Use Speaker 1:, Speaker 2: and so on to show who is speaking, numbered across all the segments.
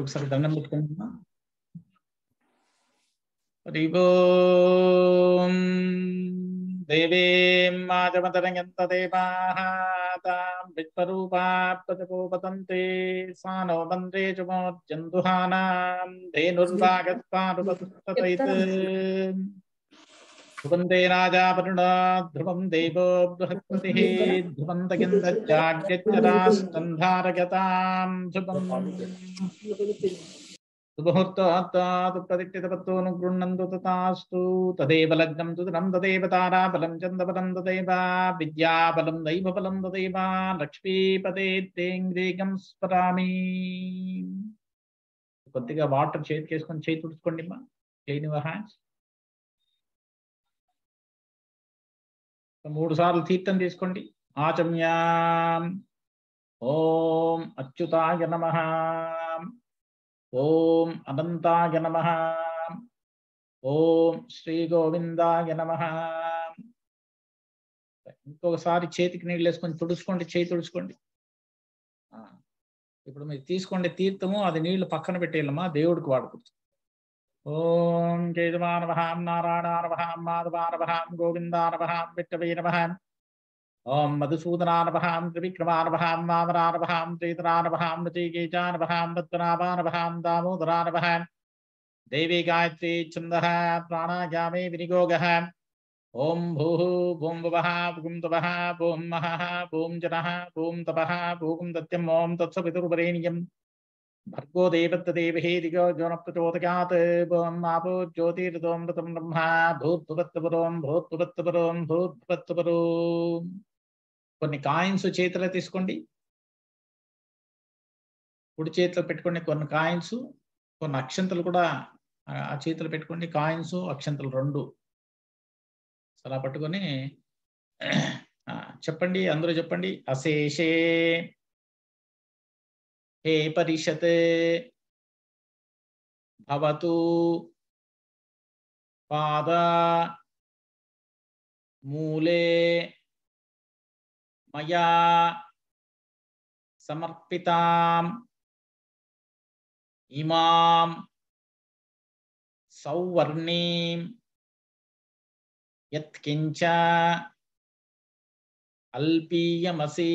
Speaker 1: ఒకసారి పెట్టుకుంటున్నా హరిగో దేవీం మాజమతరంగంతదేవాం విశ్వరూపా ప్రజపోపతంతే సా నో వందే జుమోర్జందుహానాం ధేనుర్వాగస్వానుపతిష్ఠతైత్ ధ్రువం దేవో బృహస్పతి ధ్రువం సుముహూర్తాత్తు ప్రతిష్ఠితపత్తోను తదేవ లగ్నం తుదనం తదేవ తారాబలం చందబలం తదేవ విద్యాబలం దైవబలం తదేవ లక్ష్మీపదే స్మరామి
Speaker 2: కొద్దిగా వాటర్ చేతికేసుకొని చేయి తుడుచుకోండి మా చేయని హ్యాండ్స్ మూడు సార్లు తీర్థం తీసుకోండి ఆచమ్యా ఓం అచ్యుతాయ నమ
Speaker 1: ఓం అనంతాయ నమ ఓం శ్రీ గోవిందాయ నమ ఇంకొకసారి చేతికి నీళ్ళు వేసుకొని తుడుచుకోండి చేయి తుడుచుకోండి ఇప్పుడు మీరు తీసుకోండి తీర్థము అది నీళ్లు పక్కన పెట్టేయాలమ్మా దేవుడికి వాడుకుంటుంది ओम ओम नारायण माधवान गोविंदान ॐ केतुवानवहां नारायणानवहां माधवानवहां गोविन्दानवहां विट्टवीनवहां ॐ मधुसूदनानवहां त्रिविक्रमानवहां वामरानवहां पद्मनाभान नचिकेचानवहां दामोदरान दामोदरानवहां देवी गायत्री छंद प्राणायामे विनिगोग ओम भू भूम भुवः भुगुं तवः भूं महः भूं जनः भूं तपः भूगुं दत्यम् ॐ तत्सवितुर्वरेण्यम् భర్గో దేవత్తదేవహేదిగో జ్ఞోనప్రచోదయాత్ మాపో జ్యోతిర్దోమృతం బ్రహ్మ భూత్వత్తపరోం భూత్వత్తపరోం భూత్వత్తపరో కొన్ని కాయిన్స్ చేతిలో తీసుకోండి కుడి చేతిలో పెట్టుకోండి కొన్ని కాయిన్స్ కొన్ని అక్షంతలు కూడా ఆ చేతిలో పెట్టుకోండి కాయిన్స్ అక్షంతలు రెండు అలా పట్టుకొని చెప్పండి అందరూ చెప్పండి
Speaker 2: అశేషే हे परिषत् भवतु मूले, मया समर्पिताम् इमां सौवर्णीं यत्किञ्च अल्पीयमसि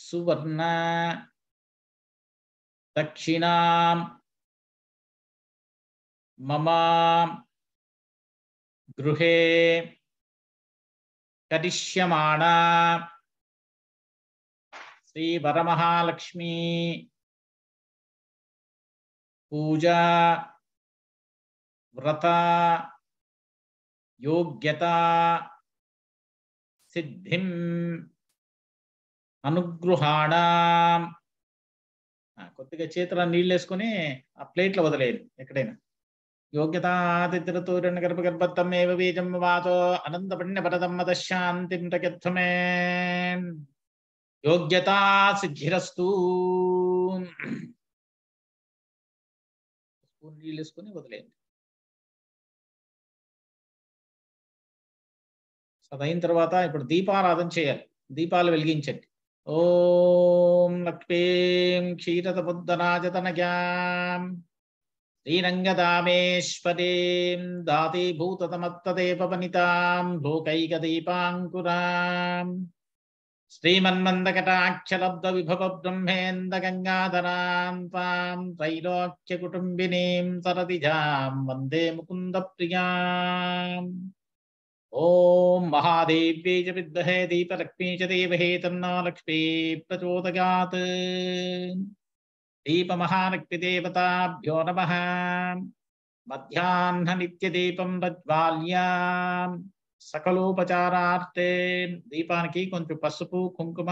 Speaker 2: सुवर्ण दक्षिणा मम गृहे करिष्यमाणा श्रीवरमहालक्ष्मी पूजा व्रता योग्यता सिद्धिं అనుగ్రహాణా
Speaker 1: కొద్దిగా చేతుల నీళ్ళు వేసుకొని ఆ ప్లేట్లో వదిలేయండి ఎక్కడైనా రెండు గర్భ గర్భత్వం ఏవ బీజం వాతో అనంత భరతమ్మ పరదమ్మత శాంతిం తగత్వమే
Speaker 2: యోగ్యతా సిద్ధిరస్తూ స్పూన్ నీళ్ళు వేసుకొని వదిలేయండి అదైన తర్వాత ఇప్పుడు దీపారాధన చేయాలి దీపాలు వెలిగించండి ॐ लक्ष्मीं
Speaker 1: क्षीरतमुद्धराजतनयां श्रीरङ्गदामेश्वरीं दातीभूततमत्तदेववनितां लोकैकदीपाङ्कुरां श्रीमन्मन्दकटाक्षलब्धविभवब्रह्मेन्दगङ्गाधरां त्वां त्रैलोक्यकुटुम्बिनीं सरदिजां वन्दे मुकुन्दप्रियाम् ओम महादेव्यै च विद्महे दीपलक्ष्मी च देवहे तन्ना लक्ष्मी प्रचोदयात् दीपमहालक्ष्मीदेवताभ्यो नमः మధ్యాహ్ననిత్యదీపం ప్రజ్వాల్యాం సకలోపచారార్థే దీపానికి కొంచెం పసుపు కుంకుమ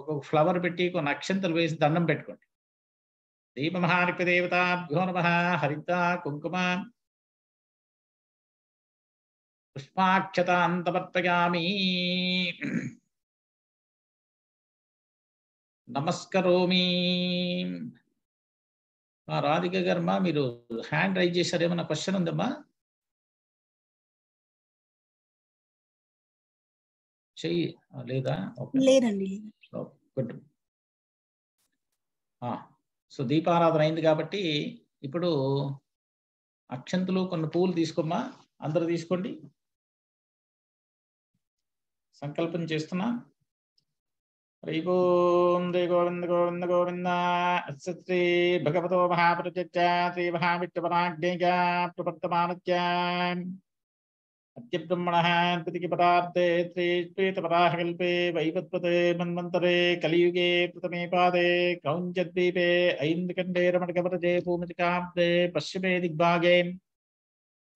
Speaker 1: ఒక ఫ్లవర్ పెట్టి కొన్ని అక్షంతలు వేసి దండం పెట్టుకోండి
Speaker 2: దీపమహార్పి దేవతాభ్యో నమ హరిత కుంకుమ పుష్పాక్షతాంతవర్తయామి నమస్కరోమి మా రాధిక గర్మ మీరు హ్యాండ్ రైజ్ చేశారు ఏమైనా క్వశ్చన్ ఉందమ్మా చెయ్యి లేదా లేదండి గుడ్
Speaker 1: సో దీపారాధన అయింది కాబట్టి ఇప్పుడు అక్షంతులు కొన్ని పూలు తీసుకోమ్మా అందరు తీసుకోండి సంకల్పం చేస్తున్నా రీపోం శ్రీ గోవింద గోవింద గోవింద శ్రీ భగవతో మహాప్రత్యక్ష శ్రీ మహావిత్యపరాజ్ఞేయ ప్రవర్తమానత్య అత్యబ్రహ్మణ ప్రతికి పదార్థే శ్రీ శ్వేతపరాహకల్పే వైవత్పతే మన్వంతరే కలియుగే ప్రథమే పాదే కౌంచద్వీపే ఐంద్రకండే రమణకవరజే భూమికాబ్దే పశ్చిమే దిగ్భాగే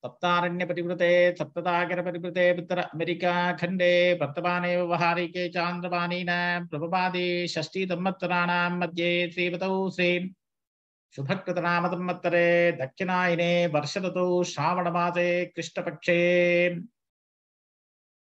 Speaker 1: सप्तारण्य परिवृते सप्तदागर उत्तर अमेरिका खंडे वर्तमाने व्यवहारिके चान्द्रवाणीन प्रभुपादे षष्ठी मध्ये श्रीमतौ श्री शुभकृतनाम संवत्सरे दक्षिणायने वर्षतौ श्रावणमासे कृष्णपक्षे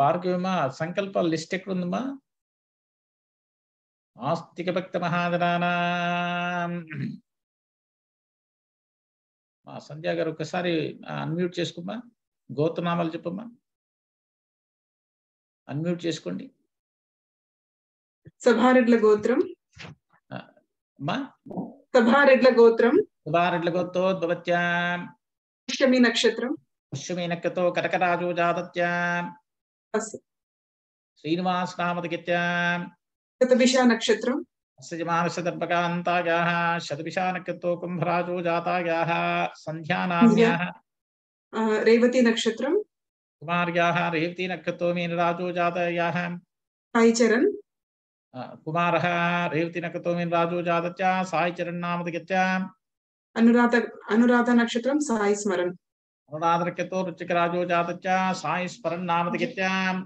Speaker 2: భార్గవిమా సంకల్ప లిస్ట్ ఎక్కడుందమ్మా ఆస్తిక భక్త మహాదనా మా సంధ్యా గారు ఒకసారి అన్మ్యూట్ చేసుకుమ్మా గోతనామాలు చెప్పమ్మా అన్మ్యూట్ చేసుకోండి సభారెడ్ల గోత్రం సభారెడ్ల గోత్రం
Speaker 1: సభారెడ్ల గోత్రోద్భవత్యాం పుష్యమి నక్షత్రం పుష్యమి నక్షతో కటకరాజు జాతత్యా श्रीनिवास नाम शतभिषा नक्षत्र सजमानशतर्पकान्तायाः शतभिषा नक्षत्रो कुम्भराजो जातायाः सन्ध्यानाम्याः रेवती नक्षत्रम कुमार्याः रेवती नक्षत्रो मीनराजो जातायाः साईचरण कुमारः रेवती नक्षत्रो मीनराजो जातत्या साईचरण नामत अनुराध अनुराधा नक्षत्रम साई स्मरण రుచిక రాజో జాత
Speaker 2: సాయి స్మరణ్ నామదిగిత్యాం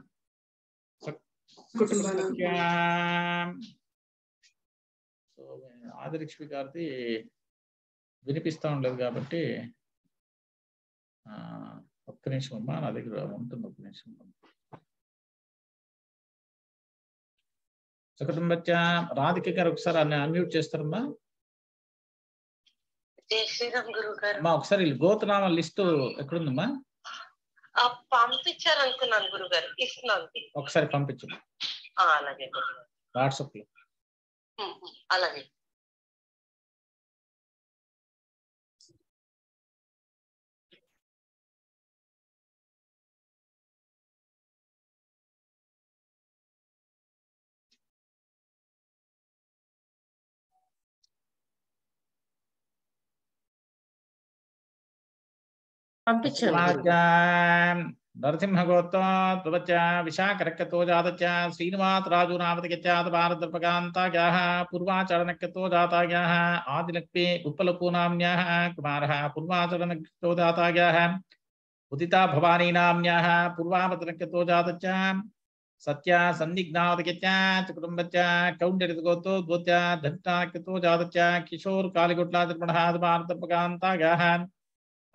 Speaker 2: ఆదిలక్ష్మి గారిది వినిపిస్తా ఉండదు కాబట్టి ఒక్క నిమిషం అమ్మా నా దగ్గర ఉంటుంది ఒక్క నిమిషం సకుటుంబత్య రాధిక గారు ఒకసారి అన్మ్యూట్ చేస్తారమ్మా
Speaker 3: మా
Speaker 1: ఒకసారి గోతనామ లిస్ట్ ఎక్కడుందమ్మా
Speaker 3: పంపించారు
Speaker 2: అనుకున్నాను గారు ఇస్తున్నాను ఒకసారి పంపించు అలాగే వాట్సాప్ లో అలాగే नरसिंहगोत्रोत्वच
Speaker 1: विशाकरक्कतो जातच श्रीनिवास पूर्वाचरण जाता भारतर्पकान्ताज्ञाः पूर्वाचरणक्कतो जाताज्ञाः आदिलक्पे उत्पलको उदिता भवानी नाम पूर्वावतन जात सत्या सन्निघ्नावतिकचा चकुटुम्बच कौण्डर्यगोतो द्वत्या किशोर कालिगुट्ला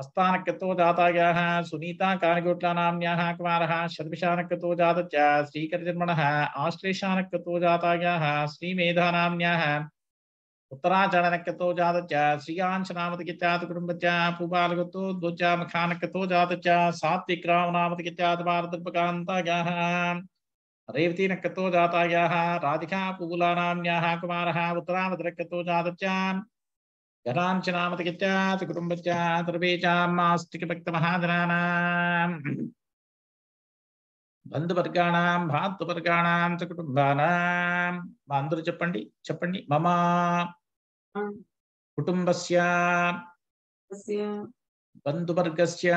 Speaker 1: हस्तानकृतो जाता सुनीता कारकोट्लानाम्न्याः कुमारः शर्मिशानकृतो जातस्य श्रीकरजन्मणः जाता जातायाः श्रीमेधानाम्न्याः उत्तराचरणकृतो जातस्य श्रियांशनामतिकित्यात् कुटुम्बस्य पूपालगतो जात जातस्य सात्विक्रामनामतिकित्यात् रेवती रेवतीनकृतो जाता राधिका पूलानाम्न्याः कुमारः उत्तरामतिरकृतो जात జటాంచనామతికిత్యాత్ కుటుంబత్యాత్ రూపేచామాస్తికభక్తమహాధనానాం బంధువర్గాణం భాతృవర్గాణం చ కుటుంబానాం మా అందరూ చెప్పండి చెప్పండి మమా కుటుంబస్య బంధువర్గస్య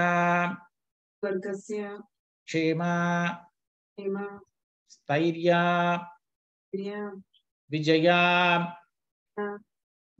Speaker 1: క్షేమ స్థైర్య విజయ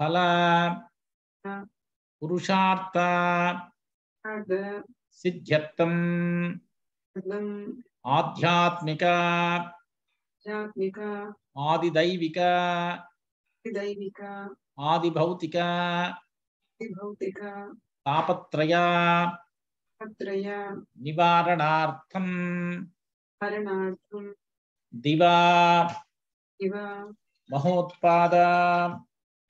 Speaker 1: फल पुरुषार्थ सिद्ध्यर्थम
Speaker 3: आध्यात्मिक
Speaker 1: आदिदैविक आदिभौतिक निवारणार्थम दिवा महोत्पादा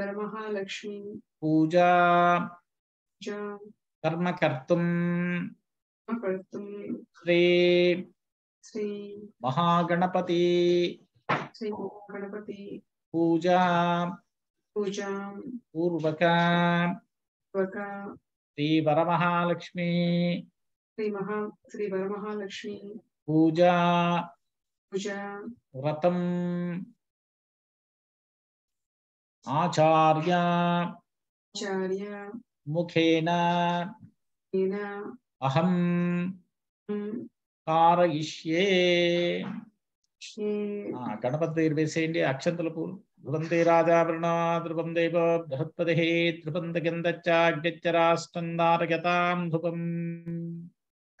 Speaker 3: वरमहालक्ष्मी
Speaker 1: पूजा कर्म कर्तुम श्री श्री महागणपति
Speaker 3: श्री महागणपति पूजा पूजा पूर्वक श्री
Speaker 2: वरमहालक्ष्मी
Speaker 3: श्री महा श्री वरमहालक्ष्मी पूजा पूजा
Speaker 2: व्रतम आचार्य मुखेन
Speaker 1: अहम కారయిష్యే గణపతి వేసేయండి అక్షంతల పూలు ధ్రువందే రాజావృణా ధ్రువం దేవ బృహత్పదే ధ్రువంత గంధచ్చాడ్యచ్చరాష్టందారగతాం ధృవం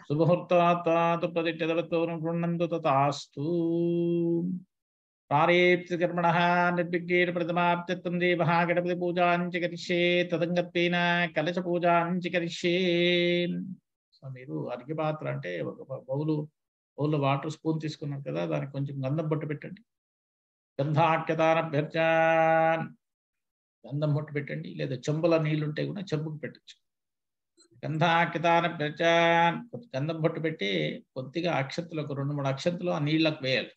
Speaker 1: శుభముహూర్తాత్తు ప్రతిష్టదవతో గృహంతు తతాస్తు பாரேப்சிகர்மணா நிர்விக்னேன తదంగత్వేన కలశ పూజాంచి మీరు అరిగి పాత్ర అంటే ఒక బౌలు బౌల్లో వాటర్ స్పూన్ తీసుకున్నారు కదా దానికి కొంచెం గంధం బొట్టు పెట్టండి గంధాఖ్యతానభ్యర్చ గంధం బొట్టు పెట్టండి లేదా చెంబుల నీళ్ళుంటే కూడా చెంబుకు పెట్టచ్చు గంధాఖ్యతానభ్యర్చ గంధం బొట్టు పెట్టి కొద్దిగా అక్షంతలు ఒక రెండు మూడు అక్షంతలు ఆ నీళ్ళకు వేయాలి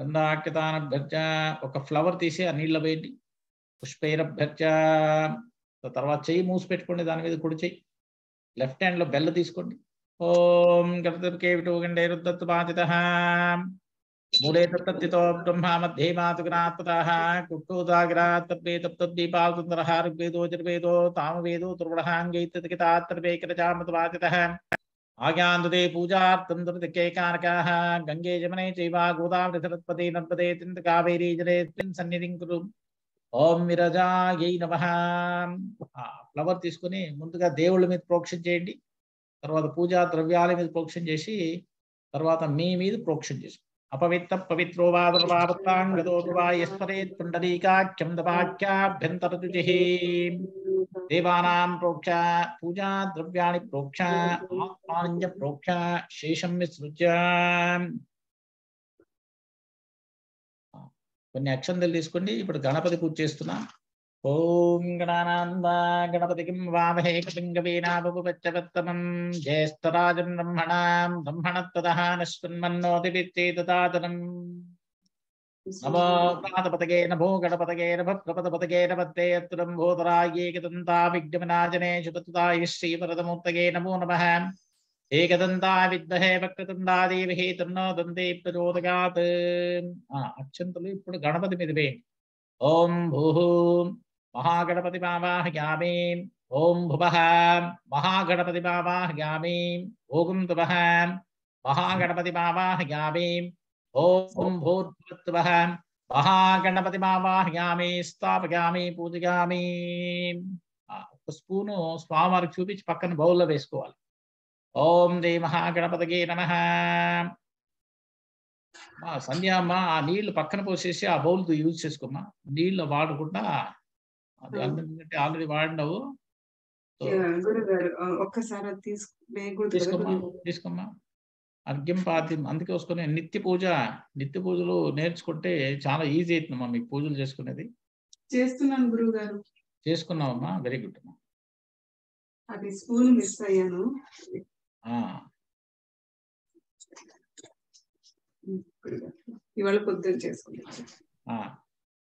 Speaker 1: గంధాకితానభ్యర్చ ఒక ఫ్లవర్ తీసి ఆ నీళ్ళ వేయండి పుష్పైరభ్యర్చ తర్వాత చెయ్యి మూసి పెట్టుకోండి దాని మీద కుడి చెయ్యి లెఫ్ట్ హ్యాండ్లో బెల్ల తీసుకోండి ఓం గతకేవిటోగండే రుద్దత్ బాధిత మూలే తత్తితో బ్రహ్మ మధ్యే మాతుగ్రాత్మత కుట్టోదాగ్రాత్తద్వే తప్తద్దీపాల్తుందరహారుగ్వేదో జర్వేదో తామవేదో తుర్వడాంగైతతికితాత్రవేకరజామత బాధిత आज्ञान्दते पूजार्थं तृतिकैकारकाः गङ्गे जमने చైవ గోదావరి సరత్పతి नर्मदे తింత कावेरी జలే तिन् సన్నిధిం కురు ఓం విరజాయై నమ ఫ్లవర్ తీసుకుని ముందుగా దేవుళ్ళ మీద ప్రోక్షం చేయండి తర్వాత పూజా ద్రవ్యాల మీద ప్రోక్షం చేసి తర్వాత మీ మీద ప్రోక్షం చేసి అపవిత్త పవిత్రో దేవానాం ప్రోక్ష పూజా ద్రవ్యాన్ని ప్రోక్ష ఆత్మానంజ ప్రోక్ష శేషం విసృజ్య కొన్ని అక్షంతలు తీసుకోండి ఇప్పుడు గణపతి పూజ చేస్తున్నా ఓం గణానాంద గణపతికిం వామహే కపింగవీనాపవచ్చవత్తమం జ్యేష్ఠరాజం బ్రహ్మణాం బ్రహ్మణత్తదహానశ్వన్మన్నోతిపిత్తే తదాతనం नमो प्रातपतके नभो गणपतके नभप्रपतपतके नभत्ते अत्रम्भोतरायेकदन्ता विद्यमनाजने सुतताय श्रीवरदमूर्तके नमो नमः एकदन्ता विद्महे वक्रतुण्डा देवहे तन्नो दन्ते प्रचोदगात् అక్షంతలు ఇప్పుడు గణపతి మీద వేయండి ఓం భూహు మహాగణపతి మావాహ్యామి ఓం భువః మహాగణపతి మావాహ్యామి ఓగుం తువః మహాగణపతి మావాహ్యామి ఓం భూర్భువ మహాగణపతి మావాహ్యామి స్థాపయామి పూజయామి ఒక స్పూను స్వామివారికి చూపించి పక్కన బౌల్లో వేసుకోవాలి ఓం దే మహాగణపతికి నమ మా సంధ్యామ్మ ఆ నీళ్లు పక్కన పోసేసి ఆ బౌల్ యూజ్ చేసుకోమ్మా నీళ్లు వాడకుండా అది అందరికంటే ఆల్రెడీ వాడినవు తీసుకోమ్మా తీసుకోమ్మా అర్ఘ్యం పాతి అందుకే వసుకునే నిత్య పూజ నిత్య పూజలు నేర్చుకుంటే చాలా ఈజీ అవుతుందమ్మా మీకు పూజలు
Speaker 2: చేసుకునేది
Speaker 3: చేస్తున్నాను గురువు గారు
Speaker 2: చేసుకున్నావమ్మా వెరీ గుడ్ అమ్మా
Speaker 3: అది స్కూల్ మిస్ అయ్యాను ఇవాళ పొద్దున చేసుకున్నాను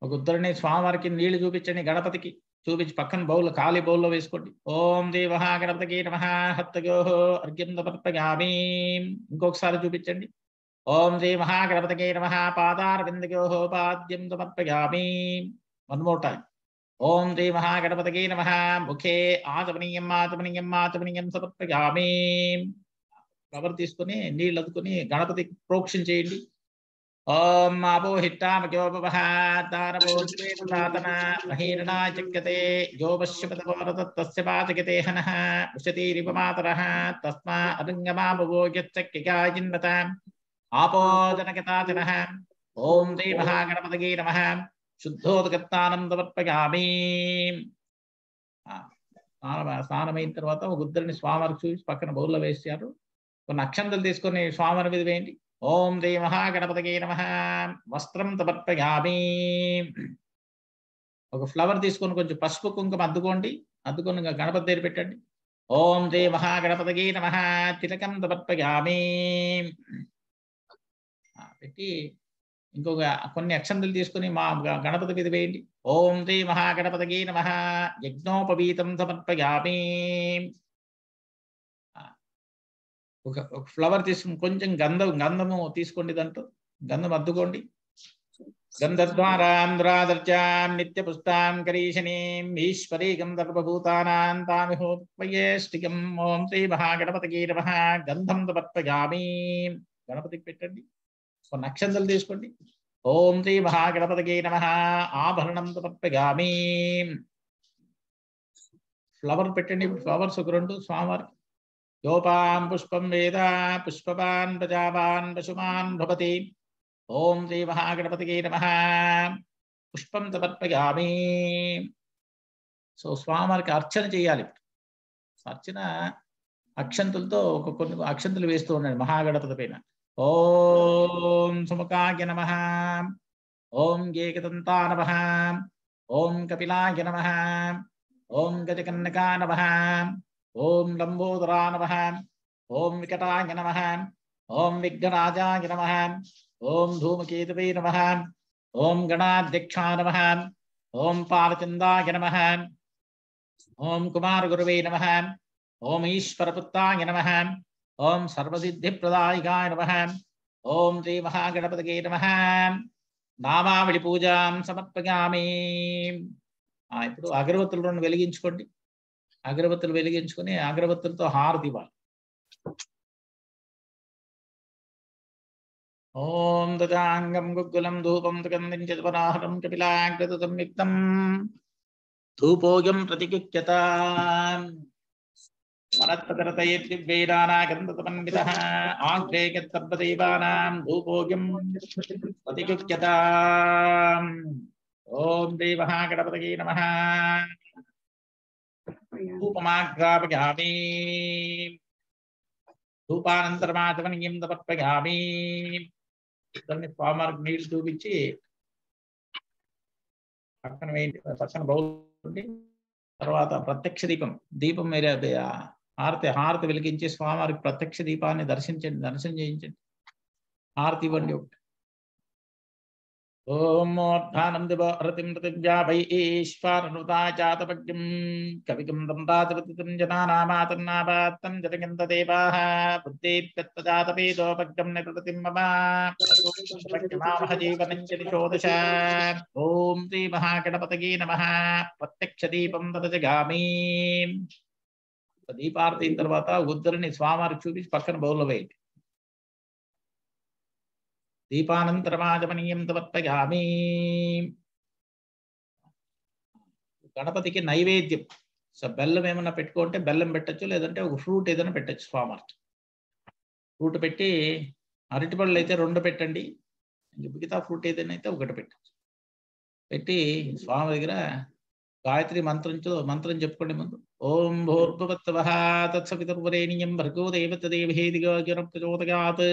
Speaker 1: ఒక ఉద్దరిని స్వామివారికి నీళ్లు చూపించండి గణపతికి చూపించి పక్కన బౌల్ ఖాళీ బౌల్లో వేసుకోండి ఓం దేవ గణపతికి నమ హత్తగో అర్ఘ్యందపర్పగామి ఇంకొకసారి చూపించండి ఓం శ్రీ మహాగణపతికి నమ పాదారవిందగో పాద్యం సమర్పయామి వన్ ఓం శ్రీ మహాగణపతికి నమ ముఖే ఆతమనీయం ఆతమనీయం ఆతమనీయం సమర్పయామి రవర్ తీసుకుని నీళ్ళు అదుకుని గణపతి ప్రోక్షం చేయండి ఓం మాపోహితామోపహాతారపోతాతనాహీర్ణా తస్మా అరుంగమాపవోగ్యచ్చక్కికాయిన్మత ఆపోజనకతాతినః ఓం శ్రీ మహాగణపతగే నమః శుద్ధోదకత్తానం స్నానమైన తర్వాత ఒక గుద్దరిని స్వామి చూసి పక్కన బౌల్లో వేసారు కొన్ని అక్షంతలు తీసుకొని స్వామి మీద వేయండి ఓం శ్రీ మహాగణపతికి నమ వస్త్రం తపర్పయామి ఒక ఫ్లవర్ తీసుకొని కొంచెం పసుపు కుంకుమ అద్దుకోండి అద్దుకొని గణపతి దగ్గర పెట్టండి ఓం శ్రీ మహాగణపతికి నమ తిలకం తపర్పయామి పెట్టి ఇంకొక కొన్ని అక్షంతులు తీసుకుని మా గణపతి మీద వేయండి ఓం శ్రీ మహాగణపతికి నమ యజ్ఞోపవీతం సమర్పయామి ఒక ఒక ఫ్లవర్ తీసుకుని కొంచెం గంధం గంధము తీసుకోండి దాంట్లో గంధం అద్దుకోండి గంధద్వారాంధ్రాదర్చాం నిత్య పుస్తాం కరీషణీం ఈశ్వరీ సర్వభూతానాం తామిహోత్పయేష్టికం ఓం శ్రీ మహాగణపతికి నమ గంధం తపర్పయామి గణపతికి పెట్టండి ఒక నక్షంతలు తీసుకోండి ఓం శ్రీ మహాగణపతికి నమ ఆభరణం తపర్పయామి ఫ్లవర్ పెట్టండి ఫ్లవర్స్ ఒక రెండు స్వామివారికి యోపాం పుష్పం వేద పుష్పవాన్ ప్రజావాన్ పశుమాన్ భవతి ఓం శ్రీ श्रीमहागणपतिके నమ పుష్పం సమర్పయామి సో స్వామివారికి అర్చన చేయాలి అర్చన అక్షంతులతో ఒక కొన్ని అక్షంతులు వేస్తూ ఉన్నాడు మహాగణపతి పైన ఓం సుముఖాగ్య నమ ఓం గేకదంతా నమ ఓం కపిలాగ్య నమ ఓం గజకన్నకా నమ ஓம் லம்போதரா நமகான் ஓம் விகடாங்க நமகான் ஓம் விக்னராஜாங்க நமகான் ஓம் தூமகேதுவை நமகான் ஓம் கணாத்தியக்ஷா நமகான் ஓம் பாலச்சந்தாங்க நமகான் ஓம் குமார குமாரகுருவை நமகான் ஓம் ஈஸ்வரபுத்தாங்க நமகான் ஓம் சர்வசித்தி பிரதாயிகாய நமகான் ஓம் ஸ்ரீ மகாகணபதகே நமகான் నామావళి పూజాం సమర్పయామి ఇప్పుడు అగరవత్తులను వెలిగించుకోండి అగరబత్తులు వెలిగించుకుని
Speaker 2: అగరబత్తులతో హారతి ఇవ్వాలి ఓం దాంగం గుగ్గులం ధూపం సుగంధం చదవరాహరం కపిలాగ్రత
Speaker 1: ధూపోగం ప్రతికిక్యత మనత్పతరతయేద్దివ్యైరానాగంధతమన్విత ఆగ్రేయత్సర్వదైవానాం ధూపోగ్యం ప్రతికుక్యత ఓం దేవ గణపతి నమః ధూపమాఘ్రాపయామి ధూపానంతరమాచమనీయం తపర్పయామి దాన్ని స్వామివారికి నీళ్లు చూపించి పక్కన వేయండి పక్కన తర్వాత ప్రత్యక్ష దీపం దీపం మీరు హారతి హారతి వెలిగించి స్వామివారికి ప్రత్యక్ష దీపాన్ని దర్శించండి దర్శనం చేయించండి హారతి ఇవ్వండి ఒకటి ఓమోర్ధానం దివహృతిం పృథివ్యా వై ఈశ్వరృతా చాతపట్యం కవికం తం రాజపతిం జనానామాతన్నాపాత్తం జతకింత దేవాః బుద్ధిప్యత్వజాతపీతోపగ్రం నిపృతిం మమ జీవనంచోదశ ఓం శ్రీ మహాగణపతకీ నమ ప్రత్యక్ష దీపం తత జగామి దీపారతి తర్వాత ఉద్దరిని స్వామివారికి చూపించి పక్కన బౌల్లో వేయండి దీపానంతరమాగమనీయం తమర్పయామి గణపతికి నైవేద్యం సో బెల్లం ఏమైనా పెట్టుకుంటే బెల్లం పెట్టచ్చు లేదంటే ఒక ఫ్రూట్ ఏదైనా పెట్టచ్చు ఫామర్కి ఫ్రూట్ పెట్టి అరటిపళ్ళు అయితే రెండు పెట్టండి మిగతా ఫ్రూట్ ఏదైనా అయితే ఒకటి పెట్టచ్చు పెట్టి స్వామి దగ్గర గాయత్రి మంత్రం మంత్రం చెప్పుకోండి ముందు ఓం భూర్భవత్వ తత్సవితుర్వరేణ్యం భర్గో దేవత దేవహేదిగా ప్రచోదగాత్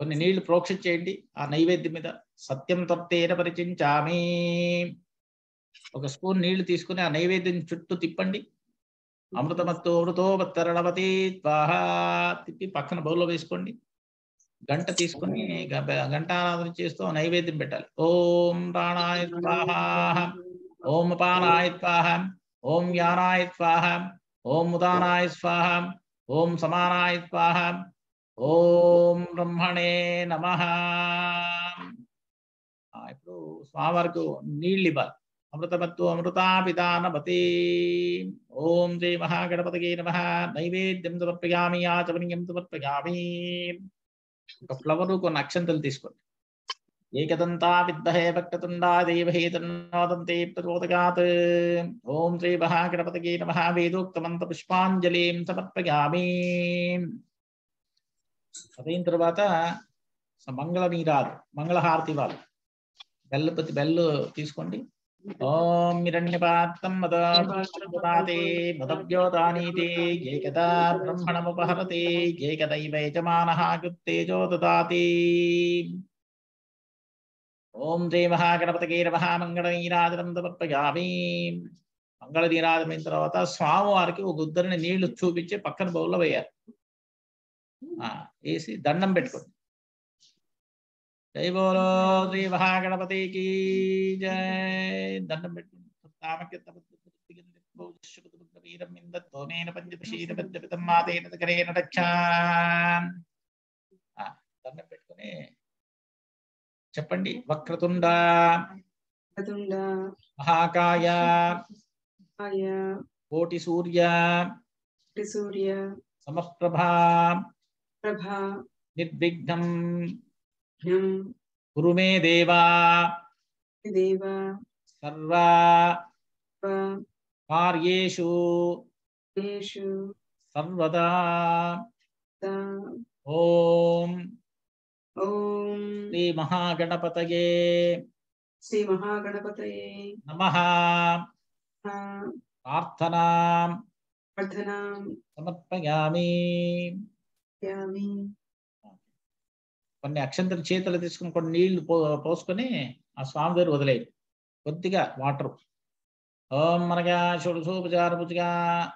Speaker 1: కొన్ని నీళ్లు ప్రోక్ష చేయండి ఆ నైవేద్యం మీద సత్యం తప్తేన పరిచించామి ఒక స్పూన్ నీళ్లు తీసుకుని ఆ నైవేద్యం చుట్టూ తిప్పండి అమృతమత్తు అమృతోపత్తరణవతి త్వాహా తిప్పి పక్కన బౌల్లో వేసుకోండి గంట తీసుకుని గంటానాదన చేస్తూ నైవేద్యం పెట్టాలి ఓం ప్రాణాయ స్వాహ ఓం అపానాయ ఓం యానాయ ఓం ఉదానాయ స్వాహం ఓం సమానాయ ఓం బ్రహ్మణే నమ ఇప్పుడు స్వామివారికి నీళ్ళు ఇవ్వాలి అమృతమత్తు అమృతాపితానపతి ఓం శ్రీ మహాగణపతికి నమ నైవేద్యం సమర్పయామి ఆచమనీయం సమర్పయామి ఒక ఫ్లవర్ కొన్ని అక్షంతలు తీసుకోండి ఏకదంతా విద్మహే భక్తతుండా దేవహే తన్నోదంతే ప్రచోదకాత్ ఓం శ్రీ మహాగణపతికి నమ వేదోక్తమంత పుష్పాంజలిం సమర్పయామి అదైన తర్వాత మంగళ నీరాలు మంగళహారతి ఇవ్వాలి బెల్లు బెల్లు తీసుకోండి ఓం హిరణ్యపాత్రం మదాతే మదవ్యోతానీతే ఏకదా బ్రహ్మణముపహరతే ఏకదైవ యజమానః కృత్తేజో ఓం శ్రీ మహాగణపతికి నమ మంగళనీరాజనం తమర్పయామి మంగళనీరాజమైన తర్వాత స్వామివారికి ఒక గుద్దరిని నీళ్లు చూపించి పక్కన బౌల్లో వేయాలి వేసి దండం పెట్టుకోండి జై బోలో శ్రీ మహాగణపతికి దండం పెట్టుకుని
Speaker 2: చెప్పండి వక్రతుండ మహాకాయ
Speaker 1: కోటి సూర్య సూర్య సమప్రభా प्रभा निर्विघ्नम् गुरु मे देवा देवा सर्वा कार्येषु सर्वदा ॐ ॐ श्रीमहागणपतये
Speaker 3: श्रीमहागणपतये
Speaker 1: नमः समर्पयामि కొన్ని అక్షంతలు చేతులు తీసుకుని కొన్ని నీళ్లు పోసుకొని ఆ స్వామి దగ్గర వదిలేయండి కొద్దిగా వాటర్ ఓం మనగా షుడుసూపచారభుజగా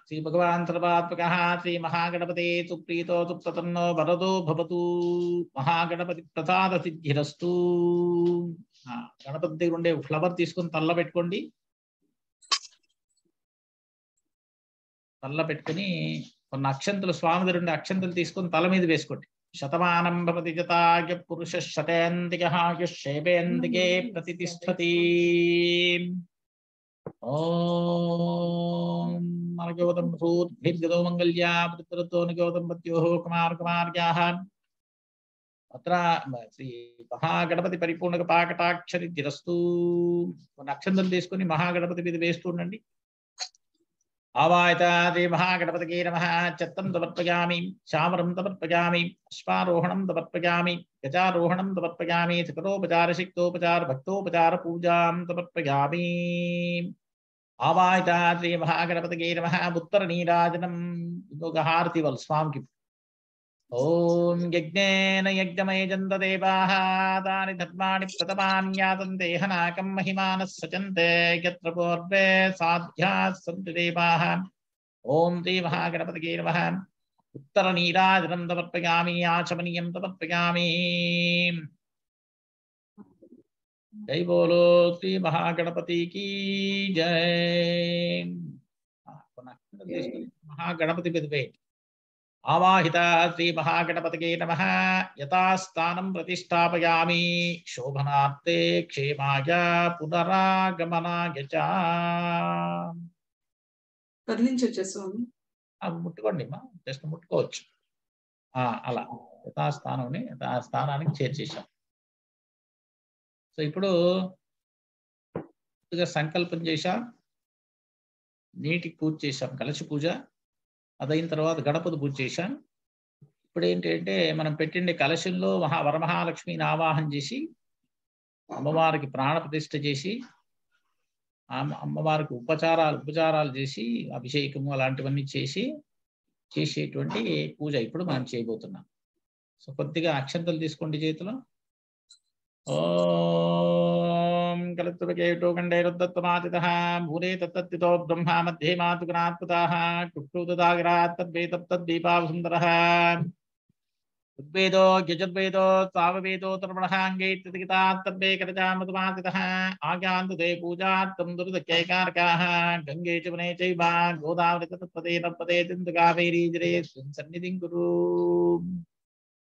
Speaker 1: శ్రీ భగవాన్ సర్వాత్మక శ్రీ మహాగణపతి సుప్రీతో సుప్తతన్నో వరదో భవతు మహాగణపతి ప్రసాద సిద్ధిరస్తు గణపతి దగ్గర ఉండే ఫ్లవర్ తీసుకుని తల్ల పెట్టుకోండి తల్ల పెట్టుకుని కొన్ని అక్షంతులు స్వామి దగ్గర ఉండే అక్షంతులు తీసుకుని తల మీద వేసుకోండి శతమానం భవతి జతాయ పురుష శతేందికేందికే ప్రతిష్టతి ఓగోతం భూద్భిర్గతో మంగళ్యా వృత్తులతో నిగోతం కుమార్ కుమార్యాహ అత్ర శ్రీ మహాగణపతి పరిపూర్ణక పాకటాక్షరి తిరస్తూ కొన్ని అక్షంతం తీసుకుని మహాగణపతి మీద వేస్తూ ఉండండి आवायतादेवागणपतये नमः चत्तं तपत्पयामि शामरं तपत्पयामि अश्वारोहणं तपत्पयामि गजारोहणं तपत्पयामि सकलोपचारशिक्तोपचारभक्तोपचारपूजां तपत्पयामि आवायतादेवागणपतये नमः उत्तरनीराजनं गोगहारतिवल् स्वाम की ओम यज्ञेन यज्ञमये देवाः तानि धर्माणि प्रतमान्यातन्ते देहनाकं महिमानः सचन्ते यत्र पूर्वे साध्याः सन्ति देवाः ॐ देवहागणपतिगे नमः उत्तरनीराजनं तमर्पयामि आचमनीयं तमर्पयामि जय बोलो श्री महागणपति की जय महागणपति विद्वेट ఆవాహిత శ్రీ మహాగణపతికే నమ యథాస్థానం ప్రతిష్టాపయామి శోభనార్థే క్షేమాయ పునరాగమనాయ కదిలించొచ్చా
Speaker 2: ముట్టుకోండి అమ్మా జస్ట్ ముట్టుకోవచ్చు అలా యథాస్థానంని స్థానానికి చేర్చేసాం సో ఇప్పుడు సంకల్పం చేశాం నీటికి పూజ
Speaker 1: చేశాం కలిసి పూజ అదైన తర్వాత గణపతి పూజ చేశాం ఇప్పుడు ఏంటంటే మనం పెట్టిండే కలశంలో మహా వరమహాలక్ష్మిని ఆవాహన చేసి అమ్మవారికి ప్రాణప్రతిష్ఠ చేసి అమ్మవారికి ఉపచారాలు ఉపచారాలు చేసి అభిషేకము అలాంటివన్నీ చేసి చేసేటువంటి పూజ ఇప్పుడు మనం చేయబోతున్నాం సో కొద్దిగా అక్షంతలు తీసుకోండి చేతిలో ఓ कलत्वकेटोकण्डैरुद्धत्तमातितः भूरे तत्तत्तितो ब्रह्मा मध्ये मातुगुणात्पताः कुक्षुतदागरात्तद्वेतप्तद्दीपावसुन्दरः उद्वेदो यजुर्वेदो साववेदो तर्मणः करजामतमातितः आज्ञान्तते पूजात्तं दुर्दक्यैकारकाः गङ्गे च वने चैव गोदावरि तत्पदे तत्पदे तिन्दुकावेरीजरे सन्निधिं कुरु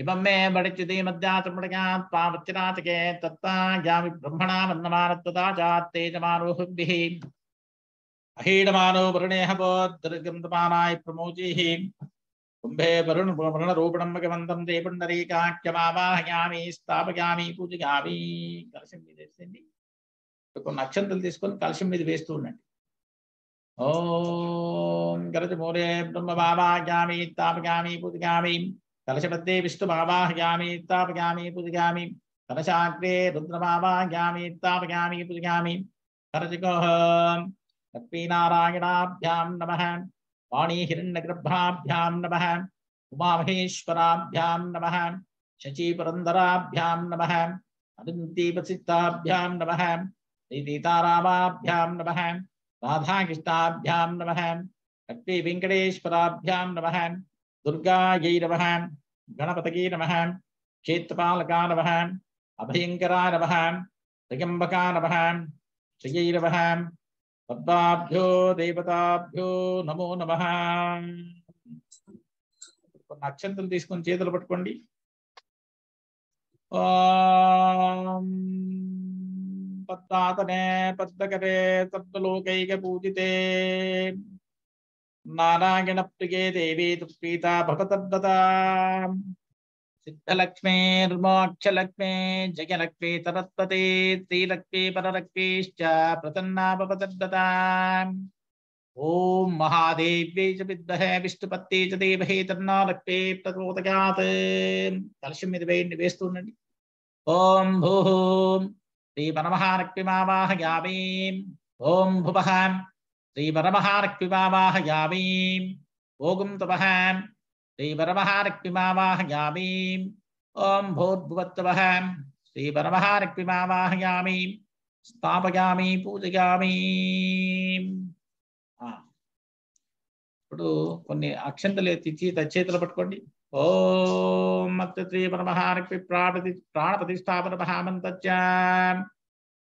Speaker 1: इमं मे बडिचितिमद्याचमृगात्वामच्चिराचके तत्तायामि ब्रह्मणा वन्दमानत्वता अहीडमानो वरुणेह बोद्धमानाय प्रमोचिः कुम्भे वरुण वरुणरूपणं भगवन्तं ते पुण्डरीकाख्यमावाहयामि स्थापयामि పూజయామి కలశం మీద వేసేయండి కొన్ని అక్షంతలు తీసుకొని కలశం మీద వేస్తూ ఉండండి ఓం గరజ మూలే బ్రహ్మ బాబాయామి తాపయామి పూజయామి कलशपत्ते विष्णुभावाहयामि तापयामि पूजयामि कलशाग्रे रुद्रभावाहयामि तापयामि पूजयामि करजगोः लक्ष्मीनारायणाभ्यां नमः वाणीहिरण्यगर्भाभ्यां नमः उमामहेश्वराभ्यां नमः शचीपुरन्दराभ्यां नमः अरुन्दीपसिद्धाभ्यां नमः श्रीसीतारामाभ्यां नमः राधाकृष्णाभ्यां नमः लक्ष्मीवेङ्कटेश्वराभ्यां नमः दुर्गा नमः गणपतये नमः क्षेत्रपालका नमः अभयङ्करा नमः त्रिगंबका नमः श्रियै नमः पद्माभ्यो देवताभ्यो नमो నమ కొన్ని అక్షంతలు తీసుకొని చేతులు పట్టుకోండి నారాయణప్రియే దేవీ దుష్పీత భవతద్వతా సిద్ధలక్ష్మీర్మోక్షలక్ష్మీ జయలక్ష్మీ సరస్వతి శ్రీలక్ష్మీ పరలక్ష్మీశ్చ ప్రసన్నా భవతద్వతా ఓం మహాదేవ్యై చ విద్మహే విష్ణుపత్తి చ దేవహే తన్నా లక్ష్మీ ప్రచోదయాత్ కలశం మీద వేయండి వేస్తూ ఉండండి ఓం భూ శ్రీ పరమహాలక్ష్మీ మావాహ యామీ ఓం భువహాం श्रीवरमहारक्पिमावाहयामीम् ओगुं तपः श्रीवरमहारक्पिमावाहयामीम् ॐ भूर्भुवत्तवः श्रीवरमहारक्पिमावाहयामीम् స్థాపయామి పూజయామి ఇప్పుడు కొన్ని అక్షంతలు తెచ్చి తచ్చేతలు పట్టుకోండి ఓం మత్త్రీ పరమహారక్పి ప్రాణపతి ప్రాణ ప్రతిష్టాపన మహామంత్య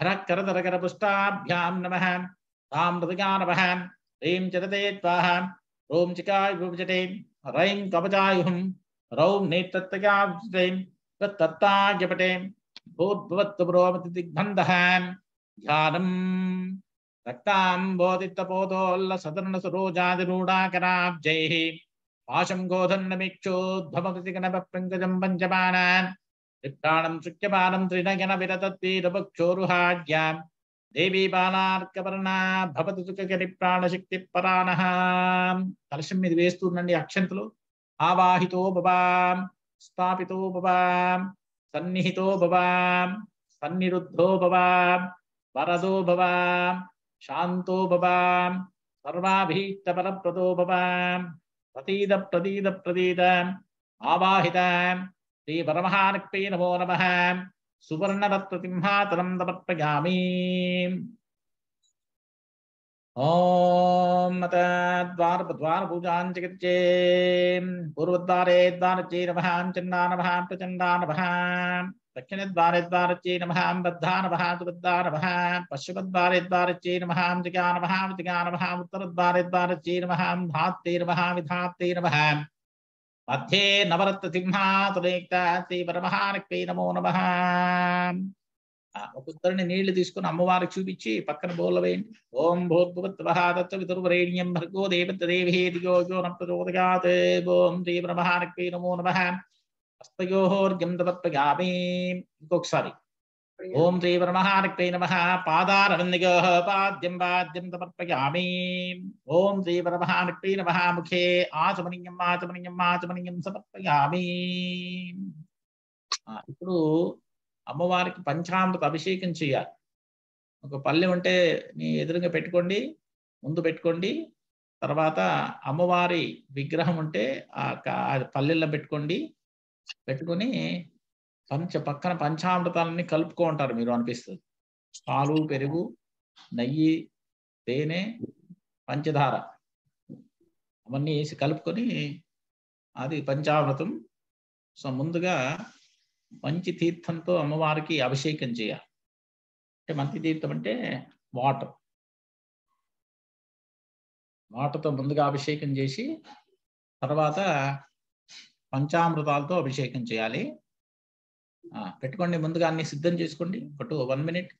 Speaker 1: हरकरतरकरपुष्टाभ्यां नमः तां मृदुगानवः ह्रीं चरते त्वाः ॐ चिकायुपजटे रैं कवचायुः रौं नेत्रत्तयाजटे तत्तत्ताजपटे भूद्भवत्वरोमतिदिग्बन्धः ध्यानम् रक्ताम्बोदित्तपोदोल्लसदर्णसरोजादिरूढाकराब्जैः पाशं गोधन्नमिक्षोद्भवकृतिगणपपङ्कजं पञ्चमानान् విత్తాణం శుక్యమానం త్రిణగిన విరతత్వీరభక్షోరుహాడ్యాం దేవీ బాణార్కవర్ణ భవతి సుఖకరి ప్రాణశక్తి పరాణ కలశం మీద వేస్తుండండి అక్షంతలు ఆవాహితో భవాం స్థాపితో భవాం సన్నిహితో భవాం సన్నిరుద్ధో భవాం వరదో భవాం శాంతో భవాం సర్వాభీష్టపరప్రదో భవాం ప్రతీద ప్రతీద ప్రతీద ఆవాహితాం श्री श्रीपरमहानिक्ते नमो नम सुवर्णरत्नसिंहातनं तमर्पयामि ॐ अत द्वारपद्वारपूजां चिकित्से पूर्वद्वारे द्वारचे नमः नमहां प्रचंडा नमहां दक्षिण द्वारे द्वारचे नमहां बद्धा नमहां सुबद्धा नमः पश्चिमद्वारे द्वारचे नमः जिगा नमः विजिगा उत्तर द्वारे द्वारचे नमहां धात्ते नमहां विधात्ते नमहां మధ్యే నవరత్న సింహాతులేక్తాశ్రీ పరమహానక్వై నమో నమ ఒక్కొక్కరిని నీళ్లు తీసుకుని అమ్మవారికి చూపించి పక్కన బోల వేయండి ఓం భూర్భువత్వహాదత్వ పితుర్వరేణ్యం భర్గో దేవత దేవేది యోగో ఓం శ్రీ బ్రహ్మానక్వై నమో నమ హస్తయోర్గంధవత్పగామి ఇంకొకసారి ఓం శ్రీ పరమహానక్తే నమ పాదారవిందిగో పాద్యం పాద్యం సమర్పయామి ఓం శ్రీ పరమహానక్తే నమ ముఖే ఆచమనీయం ఆచమనీయం ఆచమనీయం సమర్పయామి ఇప్పుడు అమ్మవారికి పంచామృత అభిషేకం చేయాలి ఒక పల్లె ఉంటే నీ ఎదురుగా పెట్టుకోండి ముందు పెట్టుకోండి తర్వాత అమ్మవారి విగ్రహం ఉంటే ఆ పల్లెల్లో పెట్టుకోండి పెట్టుకొని పంచ పక్కన పంచామృతాలన్నీ కలుపుకో ఉంటారు మీరు అనిపిస్తుంది పాలు పెరుగు నెయ్యి తేనె పంచదార అవన్నీ వేసి కలుపుకొని అది పంచామృతం సో ముందుగా మంచి తీర్థంతో అమ్మవారికి
Speaker 2: అభిషేకం చేయాలి అంటే మంచి తీర్థం అంటే వాటర్ వాటర్తో ముందుగా అభిషేకం చేసి తర్వాత
Speaker 1: పంచామృతాలతో అభిషేకం చేయాలి పెట్టుకోండి ముందుగా అన్ని
Speaker 2: సిద్ధం చేసుకోండి ఒక టూ వన్ మినిట్